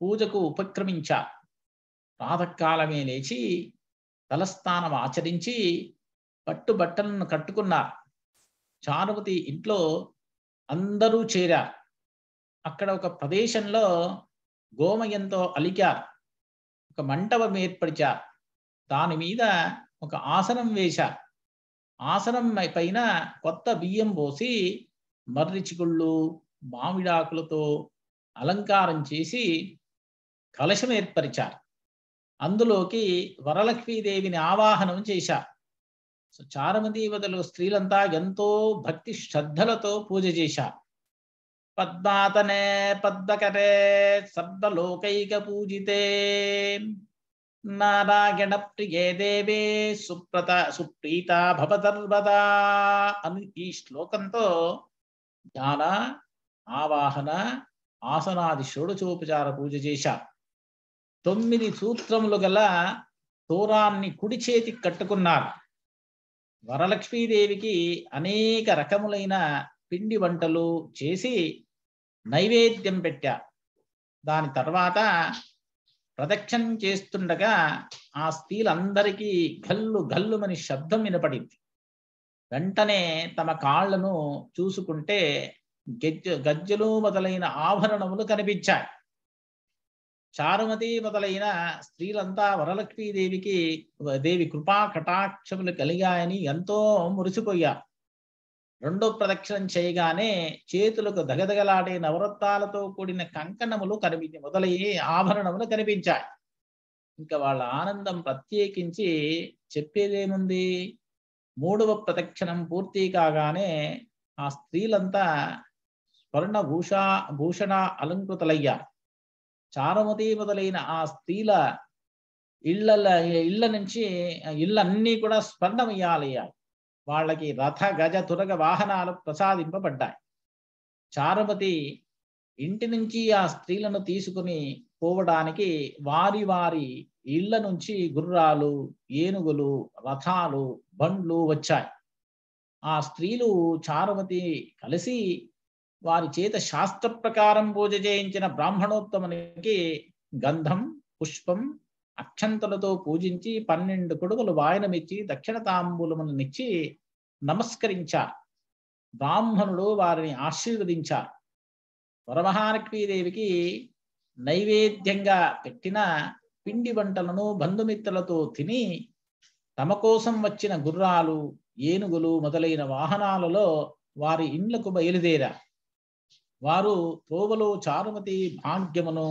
Speaker 1: పూజకు ఉపక్రమించారు ప్రాతకాలమే లేచి తలస్థానం ఆచరించి పట్టు బట్టలను కట్టుకున్నారు చారుమతి ఇంట్లో అందరూ చేరారు అక్కడ ఒక ప్రదేశంలో గోమయంతో అలికారు ఒక మంటపం ఏర్పరిచారు దాని మీద ఒక ఆసనం వేశారు ఆసనం పైన కొత్త బియ్యం పోసి మర్రిచికుళ్ళు మామిడాకులతో అలంకారం చేసి కలశం ఏర్పరిచారు అందులోకి వరలక్ష్మీదేవిని ఆవాహనం చేశారు సో చారుమతి యువతలు స్త్రీలంతా ఎంతో భక్తి శ్రద్ధలతో పూజ చేశారు పద్మాతనే పద్మకరే శబ్దలోకైక పూజితే నారాయణ ప్రియే దేవే సుప్రత సుప్రీత భవతర్వదా అని ఈ శ్లోకంతో జ్ఞాన ఆవాహన ఆసనాది షోడచోపచార పూజ చేశారు తొమ్మిది సూత్రములు గల దూరాన్ని కుడి చేతి కట్టుకున్నారు వరలక్ష్మీదేవికి అనేక రకములైన పిండి వంటలు చేసి నైవేద్యం పెట్టా దాని తర్వాత ప్రదక్షిణం చేస్తుండగా ఆ స్త్రీలందరికీ గల్లు గల్లుమని శబ్దం వినపడింది వెంటనే తమ కాళ్లను చూసుకుంటే గజ్జ గజ్జలు మొదలైన ఆభరణములు కనిపించాయి చారుమతి మొదలైన స్త్రీలంతా వరలక్ష్మీదేవికి దేవి కృపా కటాక్షములు కలిగాయని ఎంతో మురిసిపోయా రెండో ప్రదక్షిణం చేయగానే చేతులకు దగదగలాడే నవరత్నాలతో కూడిన కంకణములు కనిపించి మొదలయ్యి ఆభరణములు కనిపించాయి ఇంకా వాళ్ళ ఆనందం ప్రత్యేకించి చెప్పేదేముంది మూడవ ప్రదక్షిణం పూర్తి కాగానే ఆ స్త్రీలంతా స్వర్ణ భూషా భూషణ అలంకృతలయ్యారు చారవతి మొదలైన ఆ స్త్రీల ఇళ్ళల ఇళ్ళ నుంచి ఇళ్ళన్నీ కూడా స్వర్ణమయాలయ్యాయి వాళ్ళకి రథ గజ తురగ వాహనాలు ప్రసాదింపబడ్డాయి చారవతి ఇంటి నుంచి ఆ స్త్రీలను తీసుకుని పోవడానికి వారి వారి ఇళ్ళ నుంచి గుర్రాలు ఏనుగులు రథాలు బండ్లు వచ్చాయి ఆ స్త్రీలు చారవతి కలిసి వారి చేత శాస్త్ర ప్రకారం పూజ చేయించిన బ్రాహ్మణోత్తమునికి గంధం పుష్పం అక్షంతలతో పూజించి పన్నెండు కొడుకులు వాయనమిచ్చి దక్షిణ తాంబూలములనిచ్చి నమస్కరించారు బ్రాహ్మణుడు వారిని ఆశీర్వదించారు వరమహాలక్ష్మీదేవికి నైవేద్యంగా పెట్టిన పిండి వంటలను బంధుమిత్రులతో తిని తమ కోసం వచ్చిన గుర్రాలు ఏనుగులు మొదలైన వాహనాలలో వారి ఇండ్లకు బయలుదేరారు వారు తోవలు చారుమతి భాగ్యమును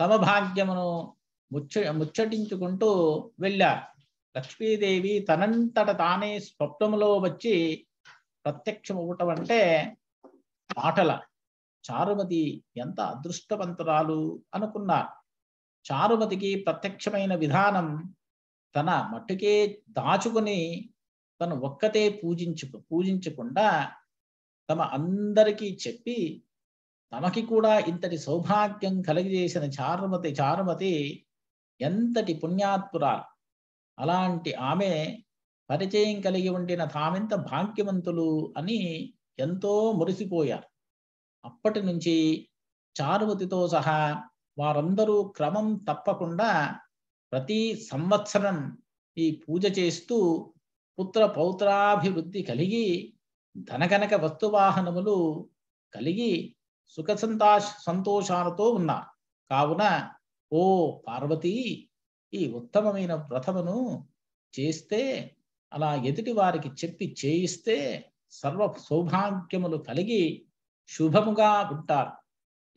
Speaker 1: తమ భాగ్యమును ముచ్చ ముచ్చటించుకుంటూ వెళ్ళారు లక్ష్మీదేవి తనంతట తానే స్వప్నములో వచ్చి ప్రత్యక్షమవటం అంటే పాటల చారుమతి ఎంత అదృష్టవంతురాలు అనుకున్నారు చారుమతికి ప్రత్యక్షమైన విధానం తన మట్టుకే దాచుకుని తను ఒక్కతే పూజించు పూజించకుండా తమ అందరికీ చెప్పి తమకి కూడా ఇంతటి సౌభాగ్యం కలిగజేసిన చారుమతి చారుమతి ఎంతటి పుణ్యాత్పురాలు అలాంటి ఆమె పరిచయం కలిగి ఉండిన తామెంత భాగ్యవంతులు అని ఎంతో మురిసిపోయారు అప్పటి నుంచి చారుమతితో సహా వారందరూ క్రమం తప్పకుండా ప్రతి సంవత్సరం ఈ పూజ చేస్తూ పుత్ర పౌత్రాభివృద్ధి కలిగి ధనగనక వస్తువాహనములు కలిగి సుఖ సంతోషాలతో ఉన్నారు కావున ఓ పార్వతి ఈ ఉత్తమమైన వ్రతమును చేస్తే అలా ఎదుటి వారికి చెప్పి చేయిస్తే సర్వ సౌభాగ్యములు కలిగి శుభముగా ఉంటారు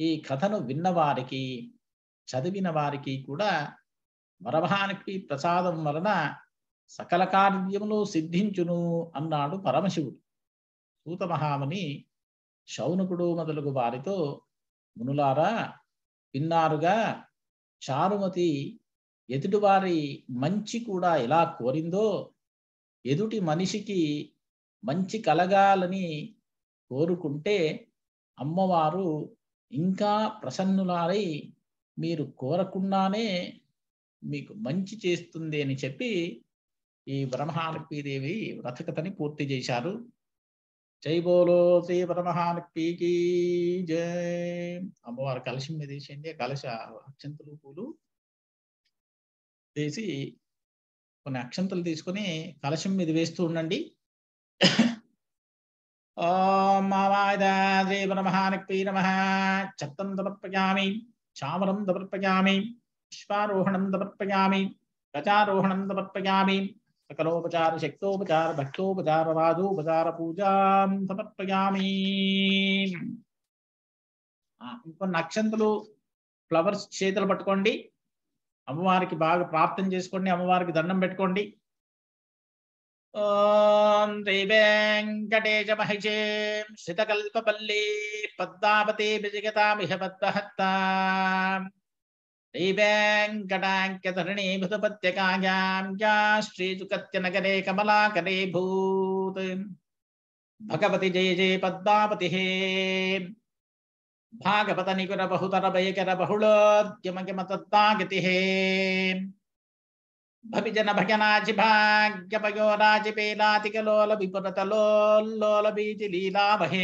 Speaker 1: ఈ కథను విన్నవారికి చదివిన వారికి కూడా వరభానికి ప్రసాదం వలన సకల కార్యములు సిద్ధించును అన్నాడు పరమశివుడు సూత మహాముని శౌనకుడు మొదలగు వారితో మునులారా విన్నారుగా చారుమతి ఎదుటివారి మంచి కూడా ఎలా కోరిందో ఎదుటి మనిషికి మంచి కలగాలని కోరుకుంటే అమ్మవారు ఇంకా ప్రసన్నులారై మీరు కోరకుండానే మీకు మంచి చేస్తుంది అని చెప్పి ఈ బ్రహ్మానపీదేవి వ్రతకథని పూర్తి చేశారు జై బోలో శ్రీ పరమహానికి జై అమ్మవారు కలశం మీద వేసేయండి కలశ అక్షంతలు పూలు వేసి కొన్ని అక్షంతలు తీసుకొని కలశం మీద వేస్తూ ఉండండి ఓం మామాదాద్రి పరమహానక్కి నమ చత్తం తమర్పయామి చామరం తమర్పయామి విశ్వారోహణం తమర్పయామి గజారోహణం తమర్పయామి సకలోపచార శక్తోపచార భక్తోపచార వాదోపచార పూజా సమర్పయామి ఇంకొన్ని అక్షంతులు ఫ్లవర్స్ చేతులు పట్టుకోండి అమ్మవారికి బాగా ప్రాప్తం చేసుకోండి అమ్మవారికి దండం పెట్టుకోండి
Speaker 2: ఓం
Speaker 1: శ్రీ వెంకటేశ మహిషే శితకల్పల్లి పద్మావతి విజయతామిహ పద్మహత్తా ीबेङ्कटाङ्क्यतरणीभृतपत्यकायां या श्रीजुकत्यनगरे कमलाकरे भूत् भगवति जय जय पद्मापतिः भागवतनिकुरबहुतरभयकरबहुलोद्यमगमतद्दागतिः भविजनभजनाजिभाग्यपयोराजिपेलातिकलोलविपुरतलोल्लोलबीजिलीलामहे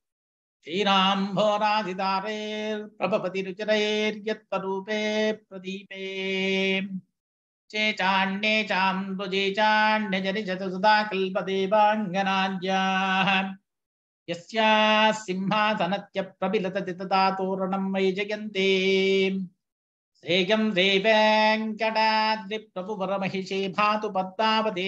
Speaker 1: श्रीराम्भोराधितारेर्प्रभपतिरुचरैर्यत्तरूपे प्रदीपे चेचाण्ये चाम्बुजे चाण्यजनिशतसुधा कल्पदेवाङ्गनाद्याः यस्या सिंहासनत्य प्रबिलतति तदा तोरणं मयि जयन्ते श्रेयं श्रीवेङ्कटाद्रिप्रभुवरमहिषे भातु पद्मावते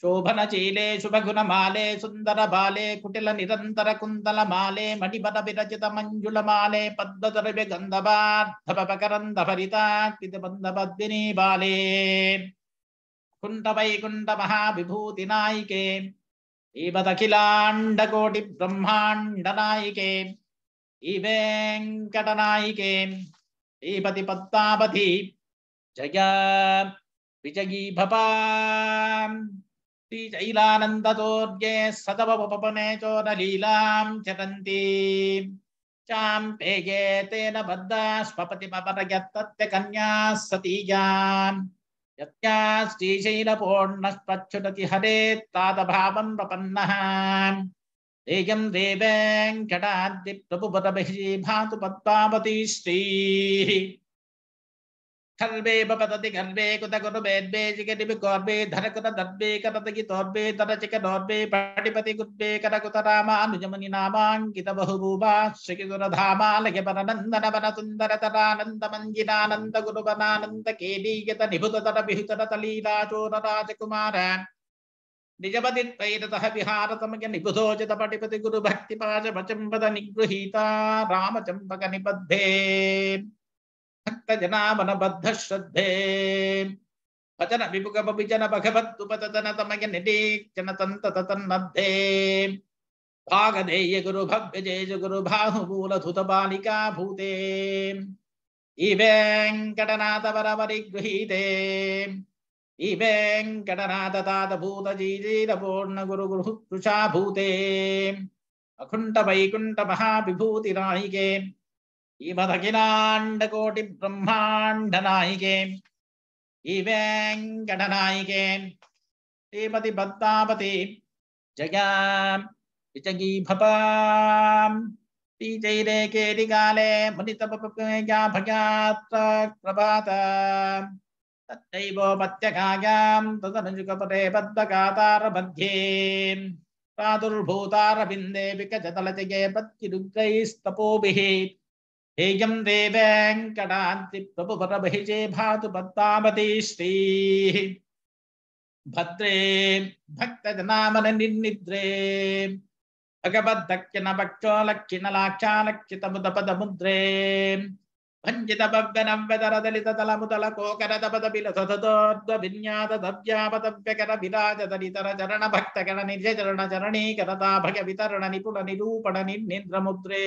Speaker 1: शोभन चीले शुभ गुण माले सुंदर बाले कुटिल निरंतर कुंदल माले माले मणिपद विरचित मंजुल पद्म भरिता बंद बाले कुंड नायिके कोटि ब्रह्मांड नायिके ईबदखिलाण्डकोटिब्रह्माण्डनायिके नायिके ईपति पत्तापति जया विजयी भपा श्रीचैलानन्दतोर्ये सदवपने चोरलीलां चरन्ती चाम्पेये तेन बद्धा स्वपतिमपरयत्तत्य सतीजाम् यत्या श्रीशैलपूर्णस्त्वच्छुटति प्रपन्नः तेजम् देवेङ्कटाद्दिप्रभुपदभिः भातु पद्मावती श्रीः खर्वे बपतति खर्वे कुत गुरुवेद्वे चिकटिबिकोर्वे धर कुत दर्वे करतगितोर्वे तरचिकनोर्वे पाटिपति रामा अनुजमनी नामां धामा लगे गुरु गुर्वे कर कुत रामानुजमुनि नामाङ्कित तर श्रीकिसुरधामा लघिपरनन्दन वनसुन्दरतरानन्दमञ्जिनानन्द गुरुवनानन्द केलीयत निभुततर विहुतरत लीलाचोरराजकुमार निजपतिद्वैरतः विहारतमय निबुधोजित पटिपति पाच वचम्बद निगृहीता रामचम्पक निबद्धे भक्तजनामनबद्ध श्रद्धे गुरु भव्य जय गुरु बालिका भूते इवेङ्कटनाथ वरवरिगृहीते इवेङ्कटनाथ तात भूत जीजीरपूर्ण गुरु कृशा भूते वैकुण्ठ महाविभूतिनायिके श्रीमदखिलाण्डकोटि ब्रह्माण्डनायिके श्रीवेङ्कटनायिके श्रीमति पद्मापति जया विजगी भपाम् श्रीचैरेकेरि काले मुनितपया भगात्रप्रभात तच्चैवोपत्यकायां तदनुजुगपदे बद्धकातारमध्ये प्रादुर्भूतारविन्दे हेयं दे वेङ्कटान्ति प्रभुपरबहिजे भातु पद्मावती श्रीः भद्रे भक्तजनामननिर्निद्रे अगबद्धक्यनभक्षोलक्षिणलाक्षालक्षितमुदपदमुद्रे भञ्जितभव्यनम्बतरदलिततलमुदलकोकरदपदबिलसततोद्वभिन्यातदव्यापदव्यकरविराजदलितरचरणभक्तगणनिर्यचरणचरणीकरता भगवितरणनिपुणनिरूपणनिर्निन्द्रमुद्रे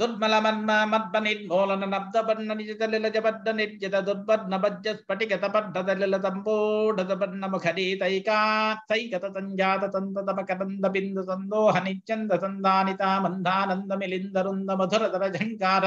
Speaker 1: దుర్మలమన్మద్మనిర్మూలనబ్దబన్ననిజతలిలజబద్దనిర్జత దుర్బన్నమఖరీతైకాత్సైకతంజాతతంతతమకరందబిందు సందోహనిచ్చంద సందానితా మందానందమిలిందరుంద మధురధర ఝంకార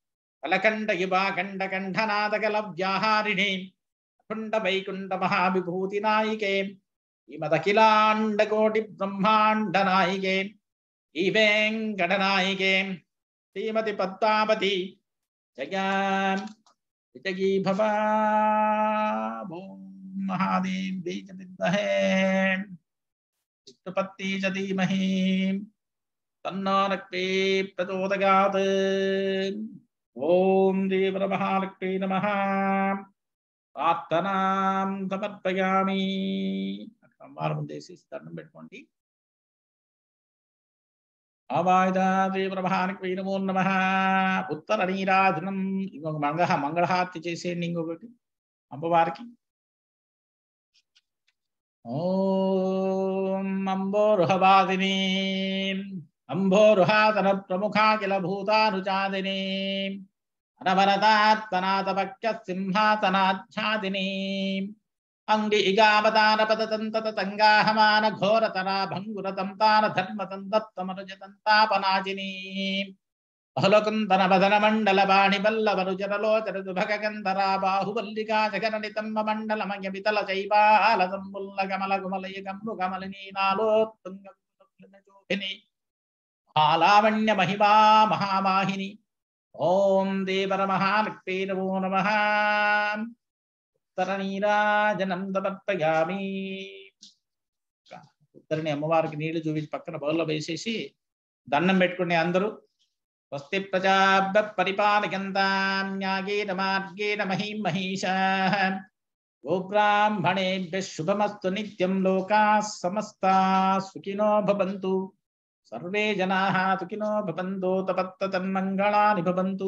Speaker 1: अलकंड युवा कंड कंठनादकलव्याहारिणी अखंड वैकुंड महाविभूति नायिके इमदखिलांड कोटि ब्रह्मांड नायिके वेंकट नायिके श्रीमति पद्मावती जया विजयी भवा महादेव बीज विद्महे चित्तपत्ति च धीमहि तन्नो ఓం దేవర మహాలక్ష్మీ నమ
Speaker 2: ప్రార్థనాం సమర్పయామి సంవారం చేసి వేసేసి దండం పెట్టుకోండి ఆవాయుధాదేవ్రభానికి
Speaker 1: నమో నమ ఉత్తర నీరాధనం ఇంకొక మంగళ మంగళహార్తి చేసేయండి ఇంకొకటి అమ్మవారికి ఓ అంబోరుహవాదిని అంభోరుహాతన ప్రముఖాఖిల భూతానుజాదిని అనవరతాత్మనాథభక్య సింహాసనాధ్యాదిని అంగి ఇగావదానపదంతత తంగాహమాన ఘోరతనా భంగురతంతాన ధర్మతందత్తమనుజతంతాపనాజిని బహులకుందన వదన మండల వాణి బల్లవరుజరలోచర దుభగంధరా బాహువల్లిగా జగననితమ్మ మండలమయ వితల నాలోత్తుంగ ఆ లావణ్య మహిమా మహామాహిని ఓం దేవరమహాలక్ష్మీ నమో నమ ఉత్తరనీరాజనం తమర్పయామి అమ్మవారికి నీళ్లు చూపించి పక్కన బౌల్లో వేసేసి దండం పెట్టుకునే అందరూ స్వస్తి ప్రజాభ్య పరిపాలయంతాగేన మార్గేణ మహీం మహిష గోబ్రాహ్మణేభ్య శుభమస్తు నిత్యం లోకా సమస్త సుఖినో భవంతు సర్వే జనా సుఖినో భవంతు తపత్త తన్మంగళాని భవంతు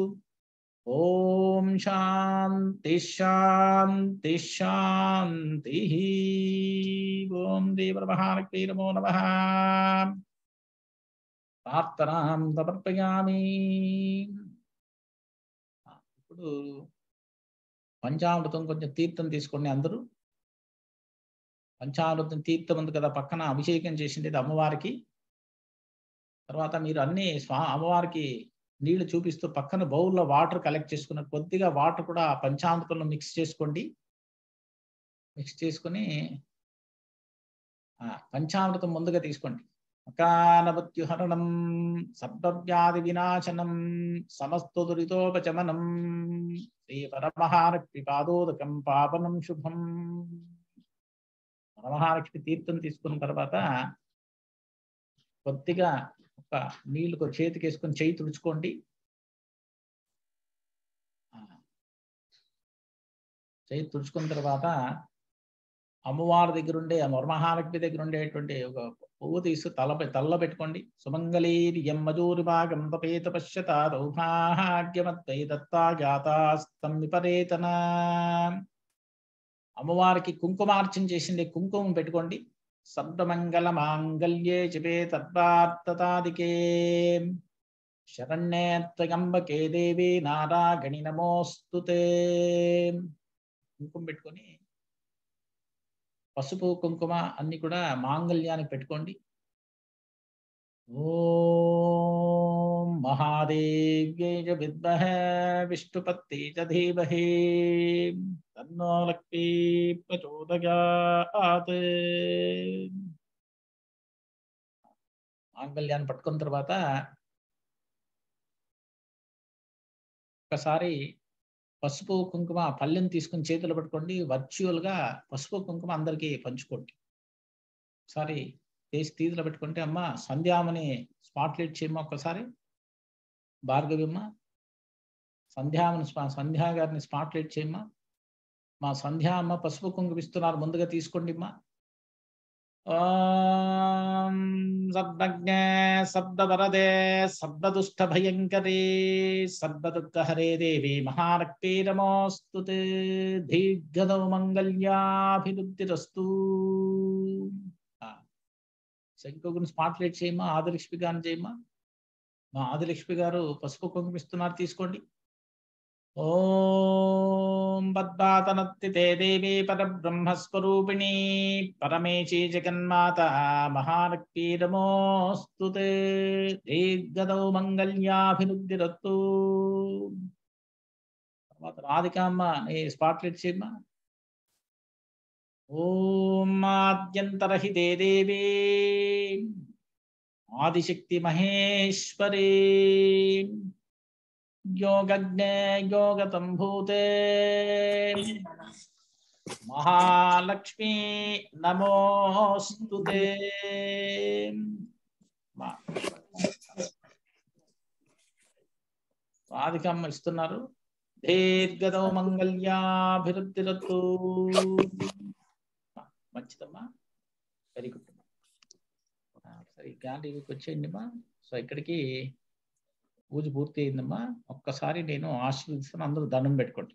Speaker 1: ఓం శాంతి శాంతి శాంతి ఓం
Speaker 2: దేవరమహాలక్ష్మీ నమో నమ ప్రార్థనాం సమర్పయామి ఇప్పుడు పంచామృతం కొంచెం తీర్థం తీసుకోండి అందరూ పంచామృతం తీర్థం ఉంది
Speaker 1: కదా పక్కన అభిషేకం చేసింది అమ్మవారికి తర్వాత మీరు అన్ని స్వా అమ్మవారికి నీళ్లు చూపిస్తూ పక్కన బౌల్లో వాటర్ కలెక్ట్ చేసుకున్న కొద్దిగా వాటర్ కూడా పంచామృతంలో మిక్స్ చేసుకోండి మిక్స్ చేసుకుని పంచామృతం ముందుగా తీసుకోండి అకానవత్యుహరణం సర్వవ్యాధి వినాశనం సమస్త దురితోపచమనం శ్రీ పరమహాలక్ష్మి పాదోదకం పాపనం శుభం పరమహాలక్ష్మి తీర్థం
Speaker 2: తీసుకున్న తర్వాత కొద్దిగా ఒక నీళ్ళు చేతికి వేసుకొని చేయి తుడుచుకోండి చేయి తుడుచుకున్న తర్వాత అమ్మవారి దగ్గర ఉండే వరమహాలక్ష్మి
Speaker 1: దగ్గర ఉండేటువంటి ఒక పువ్వు తీసి తలపై తల్ల పెట్టుకోండి సుమంగళీరి యమ్మజూరి భాగం తపేత పశ్యత దత్తా జాతాస్తం విపరేతన అమ్మవారికి కుంకుమార్చన చేసింది కుంకుమం పెట్టుకోండి सर्वमङ्गलमाङ्गल्ये शिवे तद्वार्ततादिके शरण्ये దేవి నారా నారాగణి నమోస్తు కుంకుమ పెట్టుకొని పసుపు కుంకుమ అన్ని కూడా మాంగళ్యానికి పెట్టుకోండి
Speaker 2: ఓం
Speaker 1: మహాదేవ్యై విద్మహే విష్ణుపత్తి చ तन्नो ప్రచోదయాత్
Speaker 2: మాంగళ్యాన్ని పట్టుకున్న తర్వాత ఒకసారి పసుపు కుంకుమ
Speaker 1: పల్లెని తీసుకుని చేతులు పట్టుకోండి వర్చువల్గా పసుపు కుంకుమ అందరికీ పంచుకోండి ఒకసారి చేసి తీతులు పెట్టుకుంటే అమ్మ సంధ్యామని లైట్ చేయమ్మ ఒక్కసారి భార్గవిమ్మ సంధ్యామని స్పా సంధ్యా గారిని చేయమ్మా మా సంధ్యా అమ్మ పసుపు కుంకుమిస్తున్నారు ముందుగా తీసుకోండి అమ్మా ఓం సద్భజ్ఞే సబ్దవరదే సబ్దదుష్ట భయంకరే హరే దేవి మహారక్తే నమోస్తు దీర్ఘదో మంగళ్యాభివృద్ధిరస్తు శంకు గురించి మాట్లాడి చేయమా ఆదిలక్ష్మి గారిని చేయమా మా ఆదిలక్ష్మి గారు పసుపు కుంకుమిస్తున్నారు తీసుకోండి
Speaker 2: ॐ
Speaker 1: बद्वातनत्तिते देवी परब्रह्मस्वरूपिणी परमेची जगन्माता महानक्ति नमोऽस्तु ते दीर्घदौ मङ्गल्याभिवृद्धिरत्तु తర్వాత రాధికమ్మ నీ స్పాట్ ఇచ్చిమ్మా ఓం ఆద్యంతరహి దేవి యోగజ్ఞే యోగ भूते మహాలక్ష్మి नमोऽस्तु ते పాదికమ్మ ఇస్తున్నారు దీర్ఘదవ మంగళ్యాభివృద్ధిరత్తు మంచిదమ్మా వెరీ గుడ్ సరే గాంధీకి వచ్చేయండి మా సో ఇక్కడికి పూజ పూర్తి అయిందమ్మా ఒక్కసారి నేను ఆశీర్వదిస్తాను అందరూ దండం పెట్టుకోండి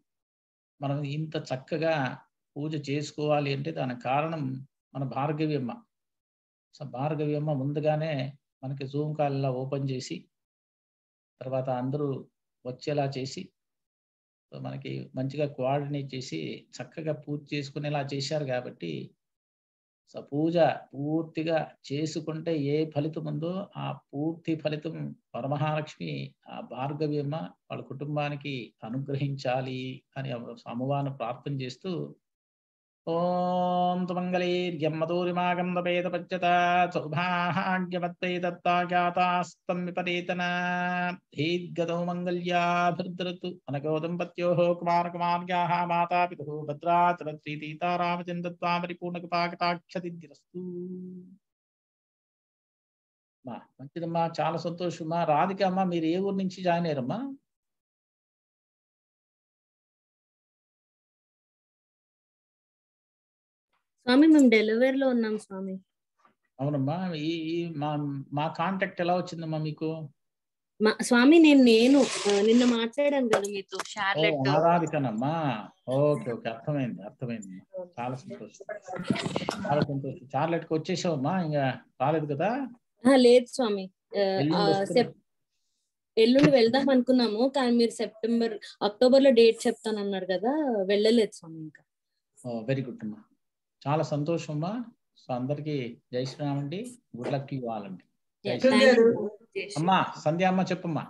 Speaker 1: మనం ఇంత చక్కగా పూజ చేసుకోవాలి అంటే దానికి కారణం మన భార్గవ్యమ్మ సో భార్గవ్యమ్మ ముందుగానే మనకి జూమ్ కాల్ ఇలా ఓపెన్ చేసి తర్వాత అందరూ వచ్చేలా చేసి మనకి మంచిగా కోఆర్డినేట్ చేసి చక్కగా పూజ చేసుకునేలా చేశారు కాబట్టి సపూజ పూర్తిగా చేసుకుంటే ఏ ఫలితం ఉందో ఆ పూర్తి ఫలితం పరమహాలక్ష్మి ఆ అమ్మ వాళ్ళ కుటుంబానికి అనుగ్రహించాలి అని అమ్మవారిని ప్రార్థన చేస్తూ ॐ सुमङ्गलीर्यम्मतूरिमागन्दपेदपच्यत सौभाग्यवत्तै दत्ता ज्ञातास्तं विपरीतना हीद्गतौ मङ्गल्या भद्रतु अनगो दम्पत्योः कुमारकुमार्याः माता पितुः भद्रा तवत्री सीता रामचन्द्रत्वा పరిపూర్ణకృపాకటాక్షదిరస్తు
Speaker 2: మా మంచిదమ్మా చాలా సంతోషమ్మా రాధికమ్మ మీరు ఏ ఊరు నుంచి జాయిన్ అయ్యారమ్మా స్వామి మేము డెలివరీ లో ఉన్నాం స్వామి అవునమ్మా ఈ మా మా కాంటాక్ట్ ఎలా వచ్చిందమ్మా మీకు
Speaker 1: స్వామి నేను నేను నిన్న మాట్లాడాను కదా మీతో షార్లెట్ ఆరాధికనమ్మా ఓకే ఓకే అర్థమైంది అర్థమైంది చాలా సంతోషం చాలా సంతోషం షార్లెట్ కి వచ్చేసావమ్మా ఇంకా రాలేదు కదా
Speaker 3: లేదు స్వామి ఎల్లుండి వెళ్దాం అనుకున్నాము కానీ మీరు సెప్టెంబర్ అక్టోబర్ లో డేట్ చెప్తానన్నారు కదా వెళ్ళలేదు స్వామి ఇంకా
Speaker 1: వెరీ గుడ్ అమ్మా చాలా సంతోషమ్మా సో
Speaker 2: అందరికి జై శ్రీరామ్ అండి గుడ్ లక్ యూ ఆల్ అండి అమ్మా సంధ్య అమ్మ చెప్పమ్మా